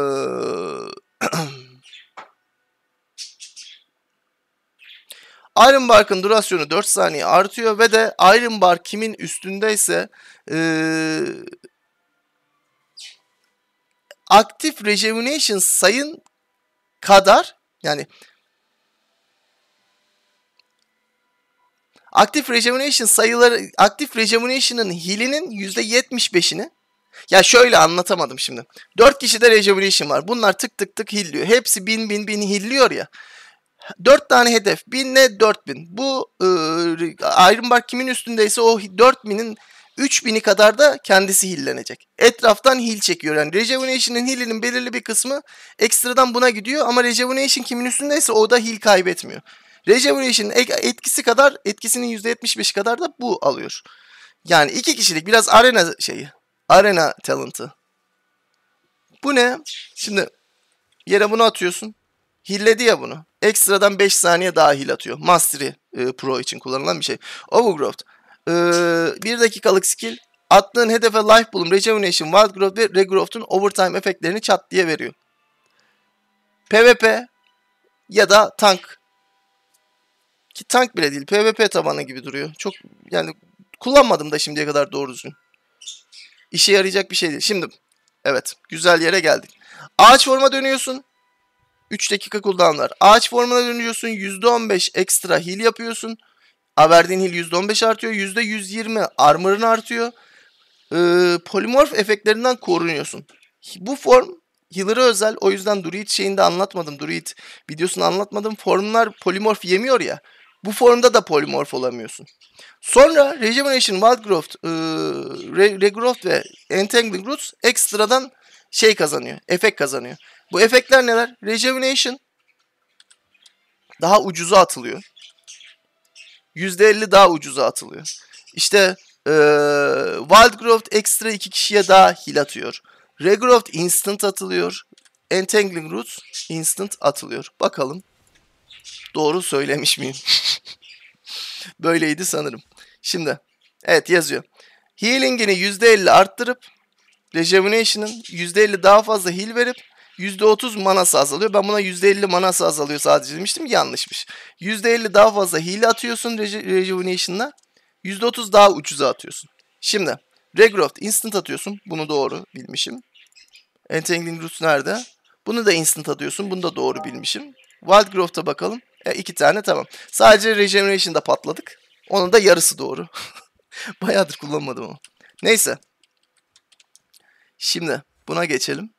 Iron Bark'ın durasyonu 4 saniye artıyor ve de Iron Bark kimin üstündeyse ee, aktif rejuvenation sayın kadar yani aktif rejuvenation sayıları aktif rejuvenation'ın hilinin %75'ini ya şöyle anlatamadım şimdi. Dört 4 kişide rejuvenation var. Bunlar tık tık tık hilliyor. Hepsi bin bin bin hilliyor ya. Dört tane hedef. 1000 dört bin. Bu ıı, Iron Bark kimin üstündeyse o üç bini kadar da kendisi hillenecek. Etraftan hil çekiyor. Yani Rejuvenation'ın hilinin belirli bir kısmı ekstradan buna gidiyor ama Rejuvenation kimin üstündeyse o da hil kaybetmiyor. Rejuvenation'ın etkisi kadar, etkisinin %75 kadar da bu alıyor. Yani iki kişilik biraz arena şeyi, Arena talent'ı. Bu ne? Şimdi yere bunu atıyorsun. Hilledi ya bunu. Ekstradan 5 saniye dahil atıyor. Mastery e, Pro için kullanılan bir şey. Overgrowth. E, dakikalık skill. Attığın hedefe Life Bloom, Rejuvenation, Wild Growth ve Regrowth'un overtime efektlerini çat diye veriyor. PvP ya da tank. Ki tank bile değil. PvP tabanı gibi duruyor. Çok yani kullanmadım da şimdiye kadar doğru düzgün. İşe yarayacak bir şey değil. Şimdi evet güzel yere geldik. Ağaç forma dönüyorsun. 3 dakika kullanlar. Ağaç formuna dönüyorsun. %15 ekstra heal yapıyorsun. A heal %15 artıyor. %120 armor'ın artıyor. Ee, polimorf efektlerinden korunuyorsun. Bu form healer'a özel. O yüzden Druid şeyini de anlatmadım. Druid videosunu anlatmadım. Formlar polimorf yemiyor ya. Bu formda da polimorf olamıyorsun. Sonra Regeneration, Wild Growth, e, Regrowth ve Entangling Roots ekstradan şey kazanıyor. Efekt kazanıyor. Bu efektler neler? Regeneration daha ucuza atılıyor. %50 daha ucuza atılıyor. İşte e, Wild Growth ekstra iki kişiye daha hil atıyor. Regrowth instant atılıyor. Entangling Roots instant atılıyor. Bakalım Doğru söylemiş miyim? Böyleydi sanırım. Şimdi evet yazıyor. Healing'ini %50 arttırıp Rejuvenation'ın %50 daha fazla heal verip %30 manası azalıyor. Ben buna %50 manası azalıyor sadece demiştim. Yanlışmış. %50 daha fazla heal atıyorsun Reju Rejuvenation'la. %30 daha ucuza atıyorsun. Şimdi Regrowth instant atıyorsun. Bunu doğru bilmişim. Entangling Roots nerede? Bunu da instant atıyorsun. Bunu da doğru bilmişim. Wildgrove'da bakalım. E, iki tane tamam. Sadece Regeneration'da patladık. Onun da yarısı doğru. Bayağıdır kullanmadım onu. Neyse. Şimdi buna geçelim.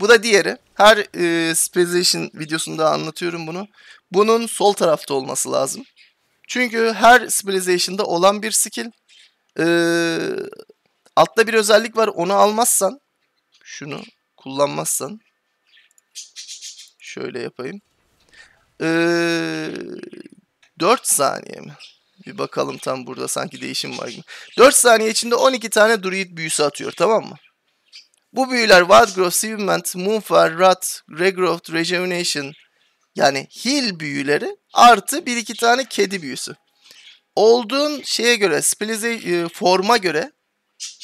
Bu da diğeri. Her e, Specialization videosunda anlatıyorum bunu. Bunun sol tarafta olması lazım. Çünkü her Specialization'da olan bir skill. E, altta bir özellik var. Onu almazsan. Şunu kullanmazsan. Şöyle yapayım. Ee, 4 saniye mi? Bir bakalım tam burada sanki değişim var gibi. 4 saniye içinde 12 tane druid büyüsü atıyor tamam mı? Bu büyüler Wild Growth, Sivment, Moonfire, Rot, Regrowth, Rejuvenation yani heal büyüleri artı 1-2 tane kedi büyüsü. Olduğun şeye göre, spilize, e, forma göre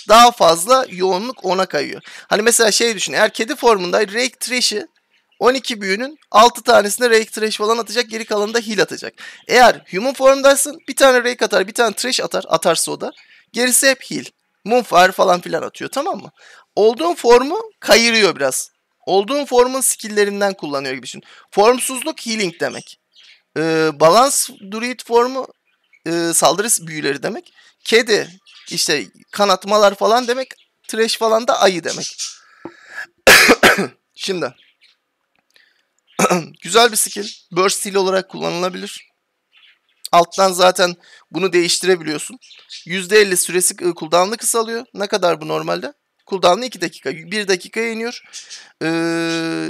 daha fazla yoğunluk ona kayıyor. Hani mesela şey düşün. Eğer kedi formunda Rake Trash'i 12 büyünün 6 tanesine Rake Trash falan atacak. Geri kalanında heal atacak. Eğer Human formdaysın bir tane Rake atar bir tane Trash atar. Atarsa o da. Gerisi hep heal. Moonfire falan filan atıyor tamam mı? Olduğun formu kayırıyor biraz. Olduğun formun skilllerinden kullanıyor gibi düşün. Formsuzluk healing demek. Ee, balans druid formu e, saldırı büyüleri demek. Kedi işte kanatmalar falan demek. Trash falan da ayı demek. Şimdi Güzel bir skill. Burst skill olarak kullanılabilir. Alttan zaten bunu değiştirebiliyorsun. %50 süresi e, cooldown'ı kısalıyor. Ne kadar bu normalde? Cooldown'ı 2 dakika. 1 dakikaya iniyor. Ee,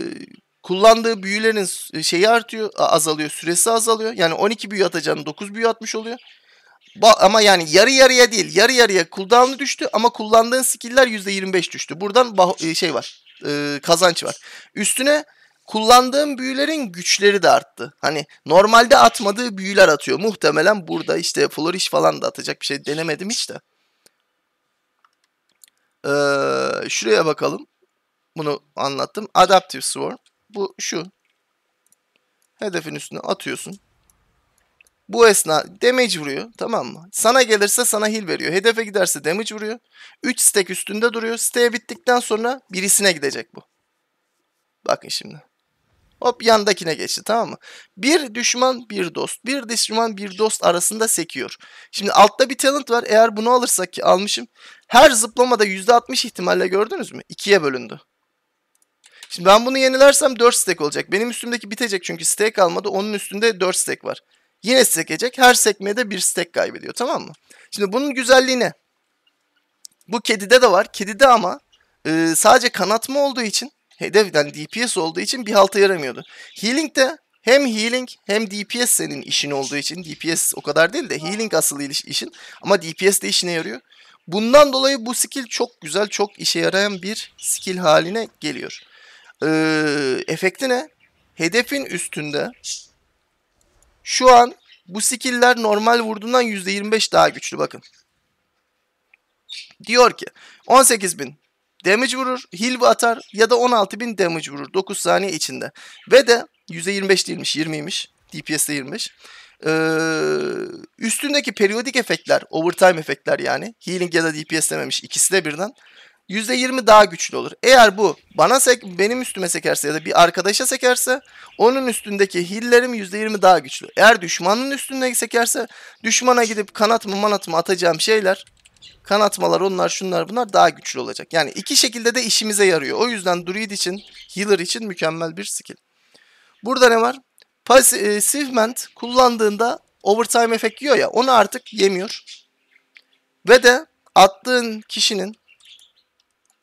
kullandığı büyülerin e, şeyi artıyor, azalıyor, süresi azalıyor. Yani 12 büyü atacağını 9 büyü atmış oluyor. Ba- ama yani yarı yarıya değil, yarı yarıya cooldown'u düştü ama kullandığın skill'ler %25 düştü. Buradan e, şey var, e, kazanç var. Üstüne kullandığım büyülerin güçleri de arttı. Hani normalde atmadığı büyüler atıyor. Muhtemelen burada işte floriş falan da atacak bir şey denemedim hiç de. Ee, şuraya bakalım. Bunu anlattım. Adaptive Swarm. Bu şu. Hedefin üstüne atıyorsun. Bu esna damage vuruyor tamam mı? Sana gelirse sana heal veriyor. Hedefe giderse damage vuruyor. 3 stack üstünde duruyor. Siteye bittikten sonra birisine gidecek bu. Bakın şimdi. Hop yandakine geçti tamam mı? Bir düşman bir dost. Bir düşman bir dost arasında sekiyor. Şimdi altta bir talent var. Eğer bunu alırsak ki almışım. Her zıplamada %60 ihtimalle gördünüz mü? İkiye bölündü. Şimdi ben bunu yenilersem 4 stack olacak. Benim üstümdeki bitecek çünkü stack almadı. Onun üstünde 4 stack var. Yine sekecek. Her sekmeye de bir stack kaybediyor tamam mı? Şimdi bunun güzelliği ne? Bu kedide de var. Kedide ama e, sadece kanatma olduğu için hedeften DPS olduğu için bir halta yaramıyordu. Healing de hem healing hem DPS senin işin olduğu için DPS o kadar değil de healing asıl işin ama DPS de işine yarıyor. Bundan dolayı bu skill çok güzel, çok işe yarayan bir skill haline geliyor. Ee, efekti ne? Hedefin üstünde şu an bu skill'ler normal vurduğundan %25 daha güçlü bakın. Diyor ki 18.000 Damage vurur, heal atar ya da 16.000 damage vurur 9 saniye içinde. Ve de %25 değilmiş 20'ymiş. DPS'de 20'miş. Ee, üstündeki periyodik efektler, overtime efektler yani healing ya da DPS dememiş ikisi de birden %20 daha güçlü olur. Eğer bu bana sek benim üstüme sekerse ya da bir arkadaşa sekerse onun üstündeki hillerim %20 daha güçlü. Eğer düşmanın üstünde sekerse düşmana gidip kanat mı manat mı atacağım şeyler kanatmalar onlar şunlar bunlar daha güçlü olacak. Yani iki şekilde de işimize yarıyor. O yüzden druid için, healer için mükemmel bir skill. Burada ne var? Passivement e, kullandığında overtime efekt yiyor ya onu artık yemiyor. Ve de attığın kişinin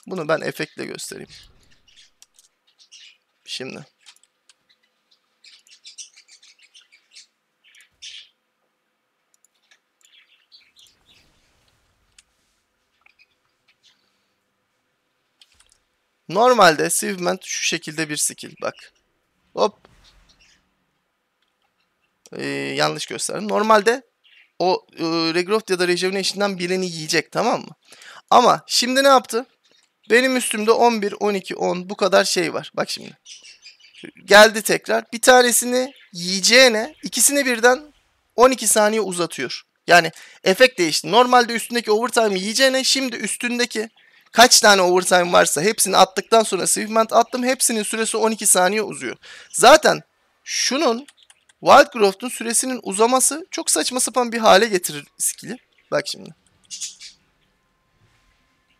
bunu ben efektle göstereyim. Şimdi Normalde Sivment şu şekilde bir skill. Bak. Hop. Ee, yanlış gösterdim. Normalde o e, Regrowth ya da Rejuvenation'dan birini yiyecek tamam mı? Ama şimdi ne yaptı? Benim üstümde 11, 12, 10 bu kadar şey var. Bak şimdi. Geldi tekrar. Bir tanesini yiyeceğine ikisini birden 12 saniye uzatıyor. Yani efekt değişti. Normalde üstündeki overtime'ı yiyeceğine şimdi üstündeki Kaç tane overtime varsa hepsini attıktan sonra Swiftment attım. Hepsinin süresi 12 saniye uzuyor. Zaten şunun Wildcroft'un süresinin uzaması çok saçma sapan bir hale getirir skill'i. Bak şimdi.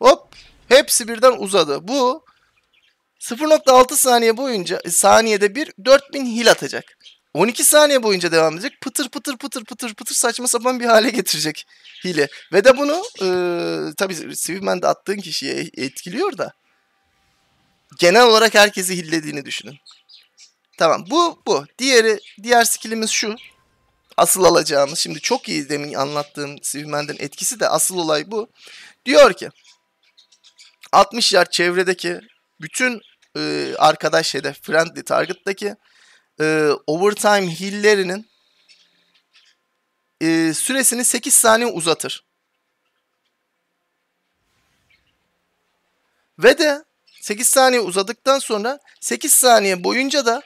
Hop. Hepsi birden uzadı. Bu 0.6 saniye boyunca saniyede bir 4000 hil atacak. 12 saniye boyunca devam edecek. Pıtır pıtır pıtır pıtır pıtır saçma sapan bir hale getirecek hile. Ve de bunu e, tabii Sivmen de attığın kişiye etkiliyor da genel olarak herkesi hillediğini düşünün. Tamam bu bu. Diğeri diğer skillimiz şu. Asıl alacağımız şimdi çok iyi demin anlattığım Sivmen'den etkisi de asıl olay bu. Diyor ki 60 yard çevredeki bütün e, arkadaş hedef friendly target'taki e, overtime hilllerinin e, süresini 8 saniye uzatır. Ve de 8 saniye uzadıktan sonra 8 saniye boyunca da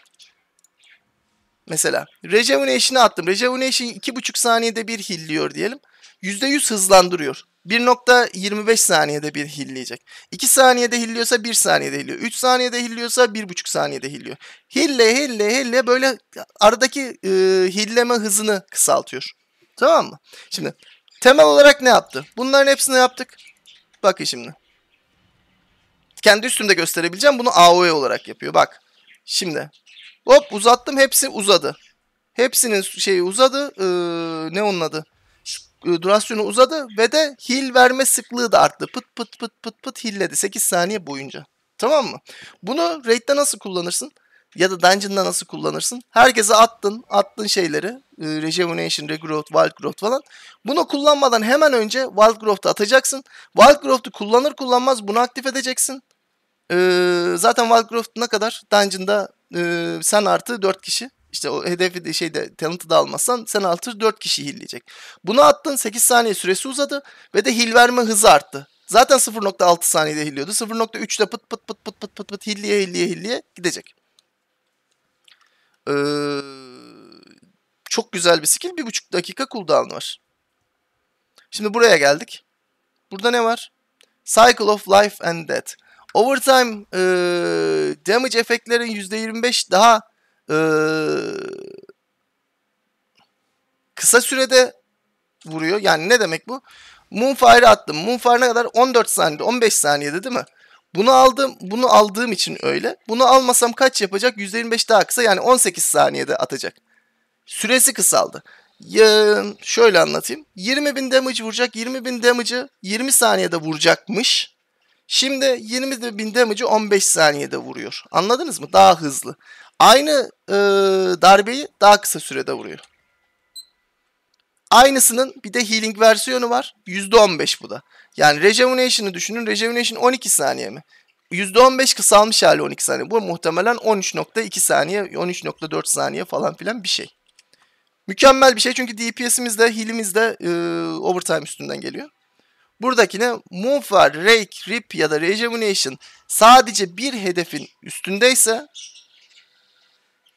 mesela Rejuvenation'ı attım. Rejuvenation 2,5 saniyede bir hilliyor diyelim. %100 hızlandırıyor. 1.25 saniyede bir hilleyecek. 2 saniyede hilliyorsa 1 saniyede hilliyor. 3 saniyede hilliyorsa 1.5 saniyede hilliyor. Hille hille hille böyle aradaki e, hilleme hızını kısaltıyor. Tamam mı? Şimdi temel olarak ne yaptı? Bunların hepsini yaptık. Bakın şimdi. Kendi üstümde gösterebileceğim. Bunu AOE olarak yapıyor. Bak. Şimdi. Hop uzattım. Hepsi uzadı. Hepsinin şeyi uzadı. Ee, ne onun adı? E, durasyonu uzadı ve de hil verme sıklığı da arttı. Pıt pıt pıt pıt pıt hilledi 8 saniye boyunca. Tamam mı? Bunu raid'de nasıl kullanırsın? Ya da dungeon'da nasıl kullanırsın? Herkese attın, attın şeyleri. E, rejuvenation, regrowth, wild growth falan. Bunu kullanmadan hemen önce wild growth'u atacaksın. Wild growth'u kullanır kullanmaz bunu aktif edeceksin. E, zaten wild growth ne kadar? Dungeon'da e, sen artı 4 kişi işte o hedefi de şeyde talent'ı da almazsan sen artır 4 kişi hilleyecek. Bunu attın 8 saniye süresi uzadı ve de hil verme hızı arttı. Zaten 0.6 saniyede hilliyordu. 0.3'te pıt pıt pıt pıt pıt pıt pıt hilliye hilliye hilliye gidecek. Ee, çok güzel bir skill. 1.5 dakika cooldown var. Şimdi buraya geldik. Burada ne var? Cycle of Life and Death. Overtime e, damage efektlerin %25 daha ee, kısa sürede vuruyor. Yani ne demek bu? Moonfire'ı attım. Moonfire ne kadar? 14 saniyede, 15 saniyede değil mi? Bunu aldım, bunu aldığım için öyle. Bunu almasam kaç yapacak? %25 daha kısa yani 18 saniyede atacak. Süresi kısaldı. Ya, şöyle anlatayım. 20 bin damage vuracak. 20 bin damage'ı 20 saniyede vuracakmış. Şimdi 20 bin damage'ı 15 saniyede vuruyor. Anladınız mı? Daha hızlı. Aynı e, darbeyi daha kısa sürede vuruyor. Aynısının bir de healing versiyonu var. %15 bu da. Yani rejuvenation'ı düşünün. Rejuvenation 12 saniye mi? %15 kısalmış hali 12 saniye. Bu muhtemelen 13.2 saniye, 13.4 saniye falan filan bir şey. Mükemmel bir şey çünkü DPS'imiz de heal'imiz de e, overtime üstünden geliyor. Buradakine move var, rake, rip ya da rejuvenation sadece bir hedefin üstündeyse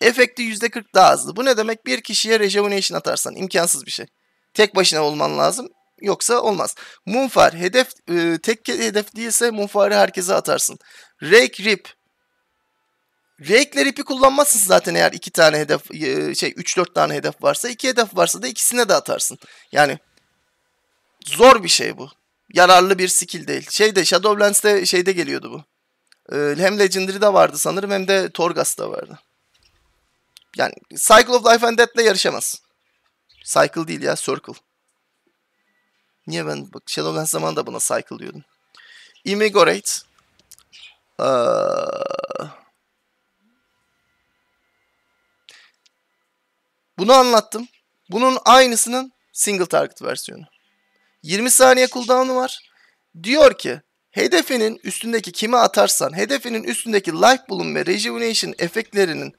efekti %40 daha hızlı. Bu ne demek? Bir kişiye rejuvenation atarsan imkansız bir şey. Tek başına olman lazım. Yoksa olmaz. Munfar, hedef e, tek hedef değilse Munfarı herkese atarsın. Rake Rip. Rake'le Rip'i kullanmazsın zaten eğer iki tane hedef e, şey 3-4 tane hedef varsa. iki hedef varsa da ikisine de atarsın. Yani zor bir şey bu yararlı bir skill değil. Şeyde Shadowlands'te şeyde geliyordu bu. Ee, hem Legendary'de vardı sanırım hem de Torghast'ta vardı. Yani Cycle of Life and Death'le yarışamaz. Cycle değil ya Circle. Niye ben bak Shadowlands zaman da buna Cycle diyordum. Immigorate. Ee, bunu anlattım. Bunun aynısının single target versiyonu. 20 saniye cooldown'u var. Diyor ki hedefinin üstündeki kimi atarsan hedefinin üstündeki life bloom ve rejuvenation efektlerinin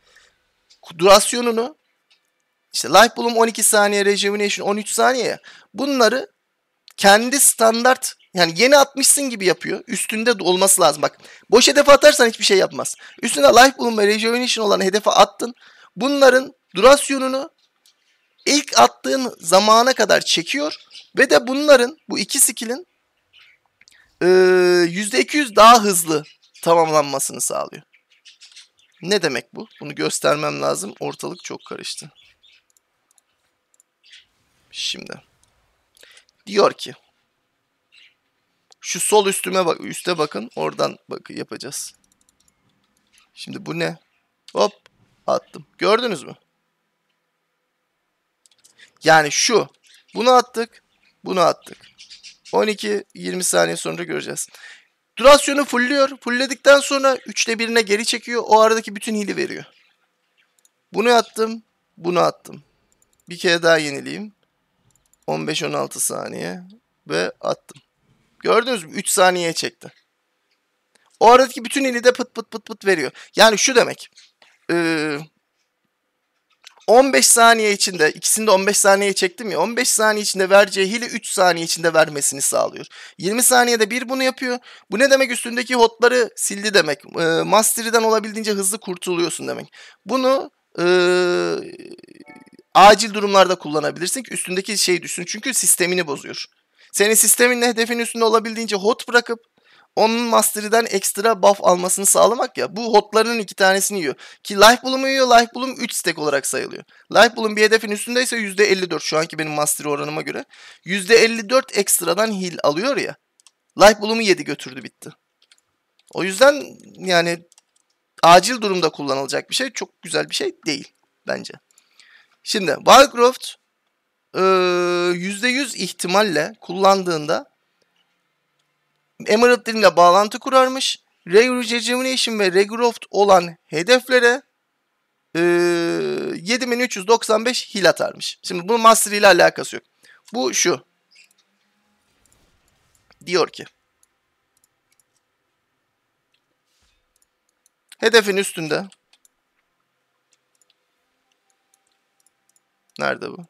durasyonunu işte life bloom 12 saniye, rejuvenation 13 saniye bunları kendi standart yani yeni atmışsın gibi yapıyor. Üstünde olması lazım. Bak boş hedefe atarsan hiçbir şey yapmaz. Üstüne life bloom ve rejuvenation olan hedefe attın. Bunların durasyonunu ilk attığın zamana kadar çekiyor ve de bunların bu iki skill'in e, %200 daha hızlı tamamlanmasını sağlıyor. Ne demek bu? Bunu göstermem lazım. Ortalık çok karıştı. Şimdi. Diyor ki. Şu sol üstüme bak, üste bakın. Oradan bak yapacağız. Şimdi bu ne? Hop attım. Gördünüz mü? Yani şu. Bunu attık. Bunu attık. 12-20 saniye sonra göreceğiz. Durasyonu fullüyor. Fullledikten sonra 3'te 1'ine geri çekiyor. O aradaki bütün hili veriyor. Bunu attım. Bunu attım. Bir kere daha yenileyim. 15-16 saniye. Ve attım. Gördünüz mü? 3 saniye çekti. O aradaki bütün hili de pıt pıt pıt pıt veriyor. Yani şu demek. Ee, 15 saniye içinde ikisini de 15 saniye çektim ya 15 saniye içinde vereceği hili 3 saniye içinde vermesini sağlıyor. 20 saniyede bir bunu yapıyor. Bu ne demek üstündeki hotları sildi demek. E, ee, mastery'den olabildiğince hızlı kurtuluyorsun demek. Bunu e, acil durumlarda kullanabilirsin ki üstündeki şey düşsün. Çünkü sistemini bozuyor. Senin sisteminle hedefin üstünde olabildiğince hot bırakıp onun mastery'den ekstra buff almasını sağlamak ya. Bu hotlarının iki tanesini yiyor. Ki life bloom'u yiyor. Life bloom 3 stack olarak sayılıyor. Life bloom bir hedefin üstündeyse %54 şu anki benim mastery oranıma göre. %54 ekstradan heal alıyor ya. Life bloom'u yedi götürdü bitti. O yüzden yani acil durumda kullanılacak bir şey çok güzel bir şey değil bence. Şimdi Warcraft %100 ihtimalle kullandığında ile bağlantı kurarmış. Regular Rejuvenation ve Regroft olan hedeflere e, 7395 hil atarmış. Şimdi bunun Master ile alakası yok. Bu şu. Diyor ki. Hedefin üstünde. Nerede bu?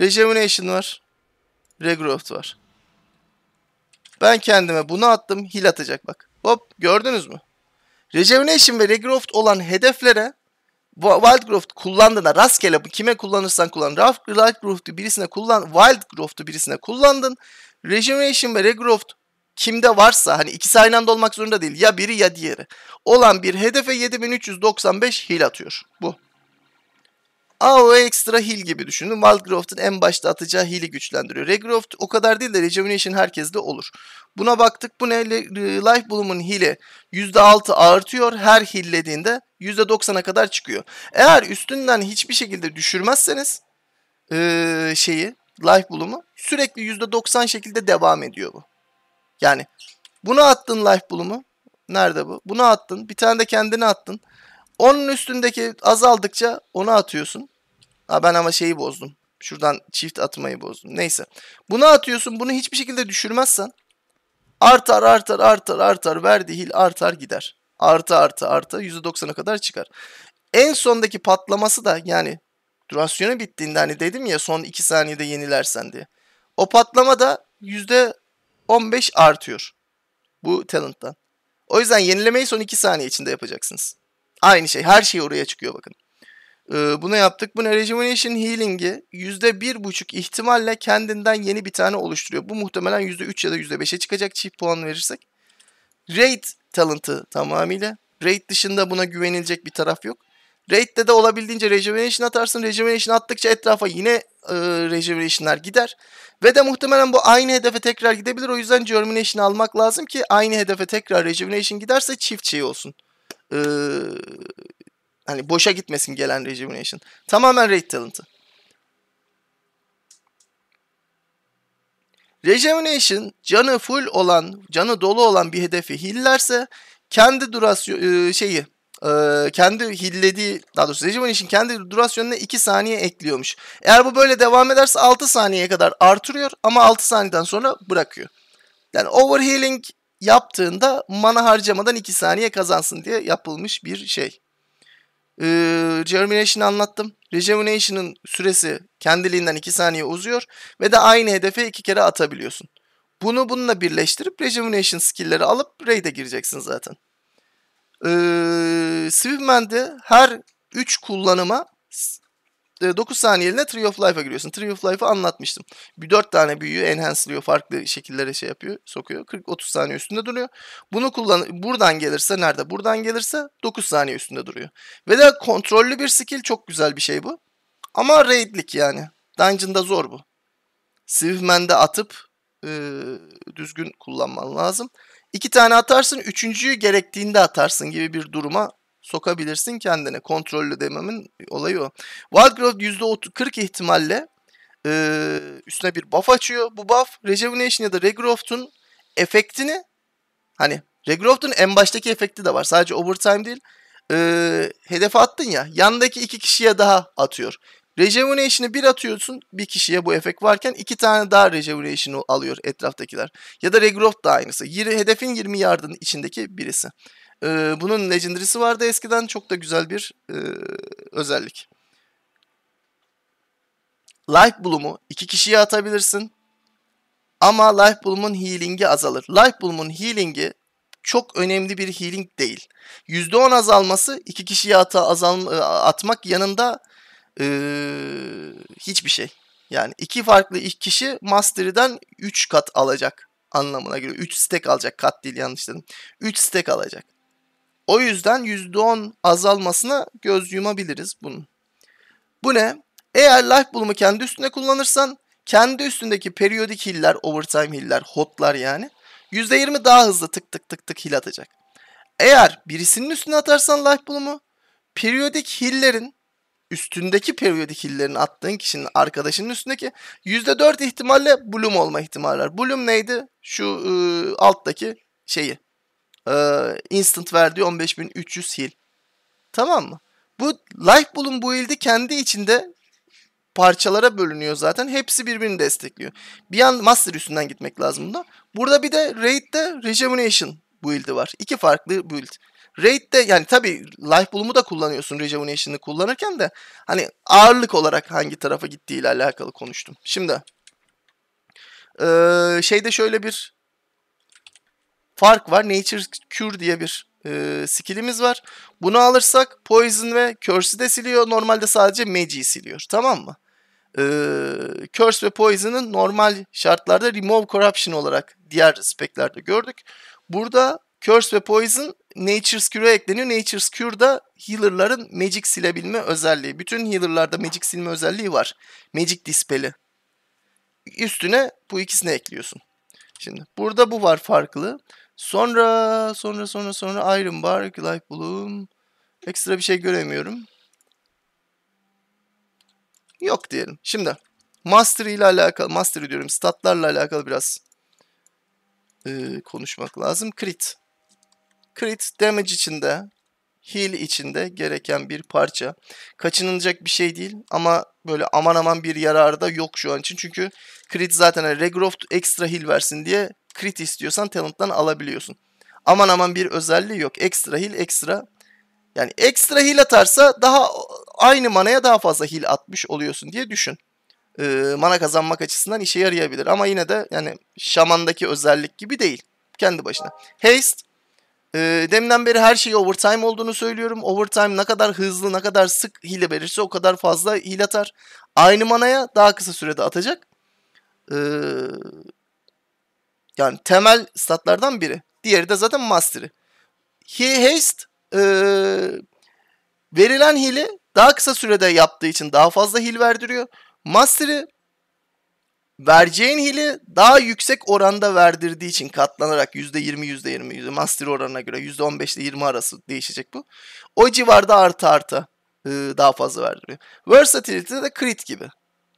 Rejuvenation var. Regrowth var. Ben kendime bunu attım. Hil atacak bak. Hop gördünüz mü? Rejuvenation ve Regrowth olan hedeflere Wildgrowth kullandığına rastgele kime kullanırsan kullan. Wildgrowth'u birisine kullan. Wildgrowth'u birisine kullandın. Regeneration ve Regrowth kimde varsa hani ikisi aynı anda olmak zorunda değil. Ya biri ya diğeri. Olan bir hedefe 7395 hil atıyor. Bu. AO ekstra heal gibi düşünün. Wildcroft'un en başta atacağı heal'i güçlendiriyor. Regroft o kadar değil de Rejuvenation herkeste olur. Buna baktık bu ne? E, Life Bloom'un heal'i %6 artıyor. Her heal'lediğinde %90'a kadar çıkıyor. Eğer üstünden hiçbir şekilde düşürmezseniz ee, şeyi Life Bloom'u sürekli %90 şekilde devam ediyor bu. Yani buna attın Life Bloom'u. Nerede bu? Buna attın. Bir tane de kendini attın. Onun üstündeki azaldıkça onu atıyorsun. Ha ben ama şeyi bozdum. Şuradan çift atmayı bozdum. Neyse. Bunu atıyorsun. Bunu hiçbir şekilde düşürmezsen artar artar artar artar verdi hil artar gider. Artı artı artı %90'a kadar çıkar. En sondaki patlaması da yani durasyonu bittiğinde hani dedim ya son 2 saniyede yenilersen diye. O patlama da %15 artıyor. Bu talent'tan. O yüzden yenilemeyi son 2 saniye içinde yapacaksınız. Aynı şey. Her şey oraya çıkıyor bakın. Ee, bunu yaptık. Bu Rejuvenation Healing'i %1.5 ihtimalle kendinden yeni bir tane oluşturuyor. Bu muhtemelen %3 ya da %5'e çıkacak çift puan verirsek. Raid talent'ı tamamıyla. Raid dışında buna güvenilecek bir taraf yok. Raid'de de olabildiğince Rejuvenation atarsın. Rejuvenation attıkça etrafa yine e, Rejuvenation'lar gider. Ve de muhtemelen bu aynı hedefe tekrar gidebilir. O yüzden Germination almak lazım ki aynı hedefe tekrar Rejuvenation giderse çift şey olsun e, hani boşa gitmesin gelen Rejuvenation. Tamamen raid talent'ı. Rejuvenation canı full olan, canı dolu olan bir hedefi hillerse kendi durasyon e, şeyi e, kendi hillediği daha doğrusu Rejuvenation kendi durasyonuna 2 saniye ekliyormuş. Eğer bu böyle devam ederse 6 saniyeye kadar artırıyor ama 6 saniyeden sonra bırakıyor. Yani overhealing yaptığında mana harcamadan 2 saniye kazansın diye yapılmış bir şey. Ee, Germination'ı anlattım. Rejuvenation'ın süresi kendiliğinden 2 saniye uzuyor ve de aynı hedefe 2 kere atabiliyorsun. Bunu bununla birleştirip Rejuvenation skill'leri alıp raid'e gireceksin zaten. Ee, Swimman'de her 3 kullanıma 9 e, saniyeliğine Tree of Life'a giriyorsun. Tree of Life'ı anlatmıştım. Bir 4 tane büyüyü enhance'lıyor. Farklı şekillere şey yapıyor. Sokuyor. 40-30 saniye üstünde duruyor. Bunu kullan buradan gelirse nerede? Buradan gelirse 9 saniye üstünde duruyor. Ve de kontrollü bir skill. Çok güzel bir şey bu. Ama raidlik yani. Dungeon'da zor bu. Sivmen'de atıp e, düzgün kullanman lazım. İki tane atarsın. Üçüncüyü gerektiğinde atarsın gibi bir duruma sokabilirsin kendine. Kontrollü dememin olayı o. Wildgrove %40 ihtimalle e, üstüne bir buff açıyor. Bu buff Rejuvenation ya da Regroft'un efektini hani regrowth'un en baştaki efekti de var. Sadece overtime değil. E, hedefe attın ya yandaki iki kişiye daha atıyor. Rejuvenation'ı bir atıyorsun bir kişiye bu efekt varken iki tane daha Rejuvenation'ı alıyor etraftakiler. Ya da Regrowth da aynısı. Hedefin 20 yardın içindeki birisi. E, bunun Legendary'si vardı eskiden. Çok da güzel bir e, özellik. Life Bloom'u iki kişiye atabilirsin. Ama Life Bloom'un healing'i azalır. Life Bloom'un healing'i çok önemli bir healing değil. %10 azalması iki kişiye ata, azal, e, atmak yanında e, hiçbir şey. Yani iki farklı iki kişi Mastery'den 3 kat alacak anlamına geliyor. 3 stack alacak kat değil yanlış dedim. 3 stack alacak. O yüzden %10 azalmasına göz yumabiliriz bunun. Bu ne? Eğer life bloom'u kendi üstünde kullanırsan kendi üstündeki periyodik hiller, overtime hiller, hotlar yani %20 daha hızlı tık tık tık tık hil atacak. Eğer birisinin üstüne atarsan life bloom'u periyodik hillerin üstündeki periyodik hillerin attığın kişinin arkadaşının üstündeki %4 ihtimalle Bloom olma ihtimaller. var. Bloom neydi? Şu ıı, alttaki şeyi e, instant verdiği 15300 heal. Tamam mı? Bu life bulun bu ildi kendi içinde parçalara bölünüyor zaten. Hepsi birbirini destekliyor. Bir an master üstünden gitmek lazım da. Burada bir de raid'de rejuvenation build'i var. İki farklı build. Raid'de yani tabii life bloom'u da kullanıyorsun rejuvenation'ı kullanırken de hani ağırlık olarak hangi tarafa gittiğiyle alakalı konuştum. Şimdi ee, şeyde şöyle bir fark var. Nature Cure diye bir e, skillimiz var. Bunu alırsak Poison ve Curse'ü de siliyor. Normalde sadece Magic'i siliyor. Tamam mı? E, Curse ve Poison'ın normal şartlarda Remove Corruption olarak diğer speklerde gördük. Burada Curse ve Poison Nature's Cure'a ekleniyor. Nature's da healer'ların magic silebilme özelliği. Bütün healer'larda magic silme özelliği var. Magic Dispel'i. Üstüne bu ikisini ekliyorsun. Şimdi burada bu var farklı. Sonra sonra sonra sonra Iron Bar, Life Bloom. Ekstra bir şey göremiyorum. Yok diyelim. Şimdi Master ile alakalı, Master diyorum statlarla alakalı biraz e, konuşmak lazım. Crit. Crit damage içinde, heal içinde gereken bir parça. Kaçınılacak bir şey değil ama böyle aman aman bir yararı da yok şu an için. Çünkü crit zaten yani regrowth ekstra heal versin diye crit istiyorsan talent'tan alabiliyorsun. Aman aman bir özelliği yok. Ekstra heal ekstra. Yani ekstra heal atarsa daha aynı manaya daha fazla heal atmış oluyorsun diye düşün. Ee, mana kazanmak açısından işe yarayabilir. Ama yine de yani şamandaki özellik gibi değil. Kendi başına. Haste e, deminden beri her şey overtime olduğunu söylüyorum. Overtime ne kadar hızlı, ne kadar sık hile verirse o kadar fazla hile atar. Aynı manaya daha kısa sürede atacak. E, yani temel statlardan biri. Diğeri de zaten master'ı. He haste e, verilen hili daha kısa sürede yaptığı için daha fazla hil verdiriyor. Master'ı vereceğin hili daha yüksek oranda verdirdiği için katlanarak %20 %20 master oranına göre %15 ile 20 arası değişecek bu. O civarda artı artı e, daha fazla verdiriyor. Versatility'de de crit gibi.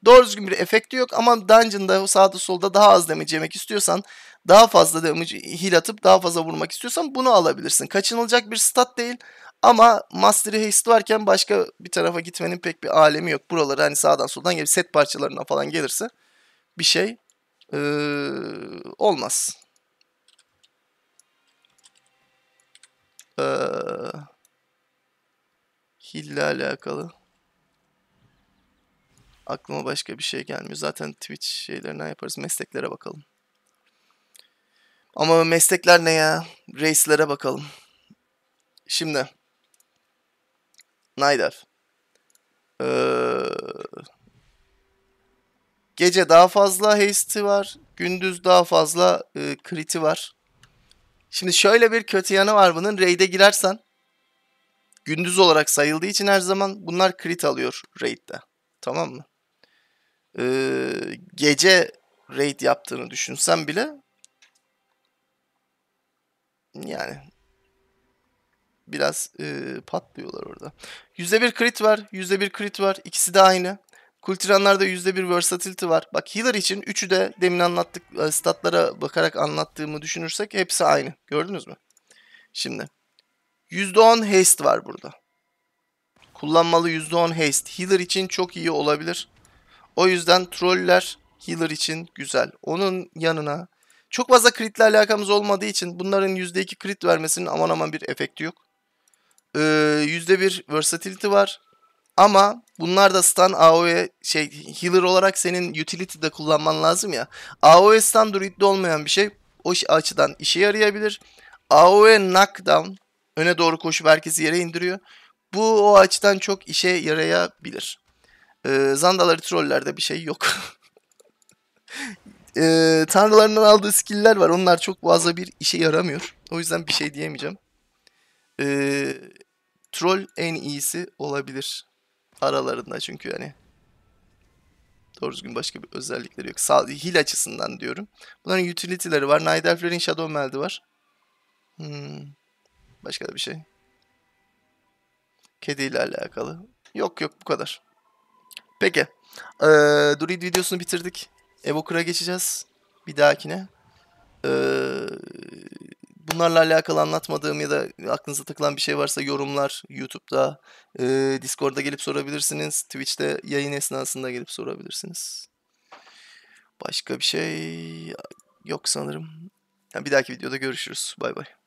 Doğru düzgün bir efekti yok ama dungeon'da sağda solda daha az damage yemek istiyorsan daha fazla damage heal atıp daha fazla vurmak istiyorsan bunu alabilirsin. Kaçınılacak bir stat değil ama Mastery Haste varken başka bir tarafa gitmenin pek bir alemi yok. Buraları hani sağdan soldan gelip set parçalarına falan gelirse bir şey ee, olmaz. Ee, heal ile alakalı aklıma başka bir şey gelmiyor. Zaten Twitch şeylerinden yaparız. Mesleklere bakalım. Ama meslekler ne ya? Reislere bakalım. Şimdi. Naydar. Ee, gece daha fazla haste'i var. Gündüz daha fazla e, kriti var. Şimdi şöyle bir kötü yanı var bunun. Raid'e girersen gündüz olarak sayıldığı için her zaman bunlar krit alıyor raid'de. Tamam mı? Ee, gece raid yaptığını düşünsen bile yani biraz e, patlıyorlar orada. %1 crit var, %1 crit var. İkisi de aynı. Kultiranlarda %1 versatility var. Bak healer için üçü de demin anlattık e, statlara bakarak anlattığımı düşünürsek hepsi aynı. Gördünüz mü? Şimdi %10 haste var burada. Kullanmalı %10 haste. Healer için çok iyi olabilir. O yüzden troller healer için güzel. Onun yanına çok fazla kritle alakamız olmadığı için bunların %2 crit vermesinin aman aman bir efekti yok. Ee, %1 versatility var. Ama bunlar da stun AoE şey healer olarak senin utility de kullanman lazım ya. AoE stun druid'de olmayan bir şey o açıdan işe yarayabilir. AoE knockdown öne doğru koşup herkesi yere indiriyor. Bu o açıdan çok işe yarayabilir. Ee, Zandaları trollerde bir şey yok. e, tanrılarından aldığı skill'ler var. Onlar çok fazla bir işe yaramıyor. O yüzden bir şey diyemeyeceğim. E, troll en iyisi olabilir aralarında çünkü hani doğru düzgün başka bir özellikleri yok. Sağ, heal açısından diyorum. Bunların utility'leri var. Night Elf'lerin Shadow Meld'i var. Hmm. Başka da bir şey. Kedi ile alakalı. Yok yok bu kadar. Peki. Ee, Druid videosunu bitirdik. Evoker'a geçeceğiz. Bir dahakine. Ee, bunlarla alakalı anlatmadığım ya da aklınıza takılan bir şey varsa yorumlar YouTube'da, e, Discord'da gelip sorabilirsiniz. Twitch'te yayın esnasında gelip sorabilirsiniz. Başka bir şey yok sanırım. Yani bir dahaki videoda görüşürüz. Bay bay.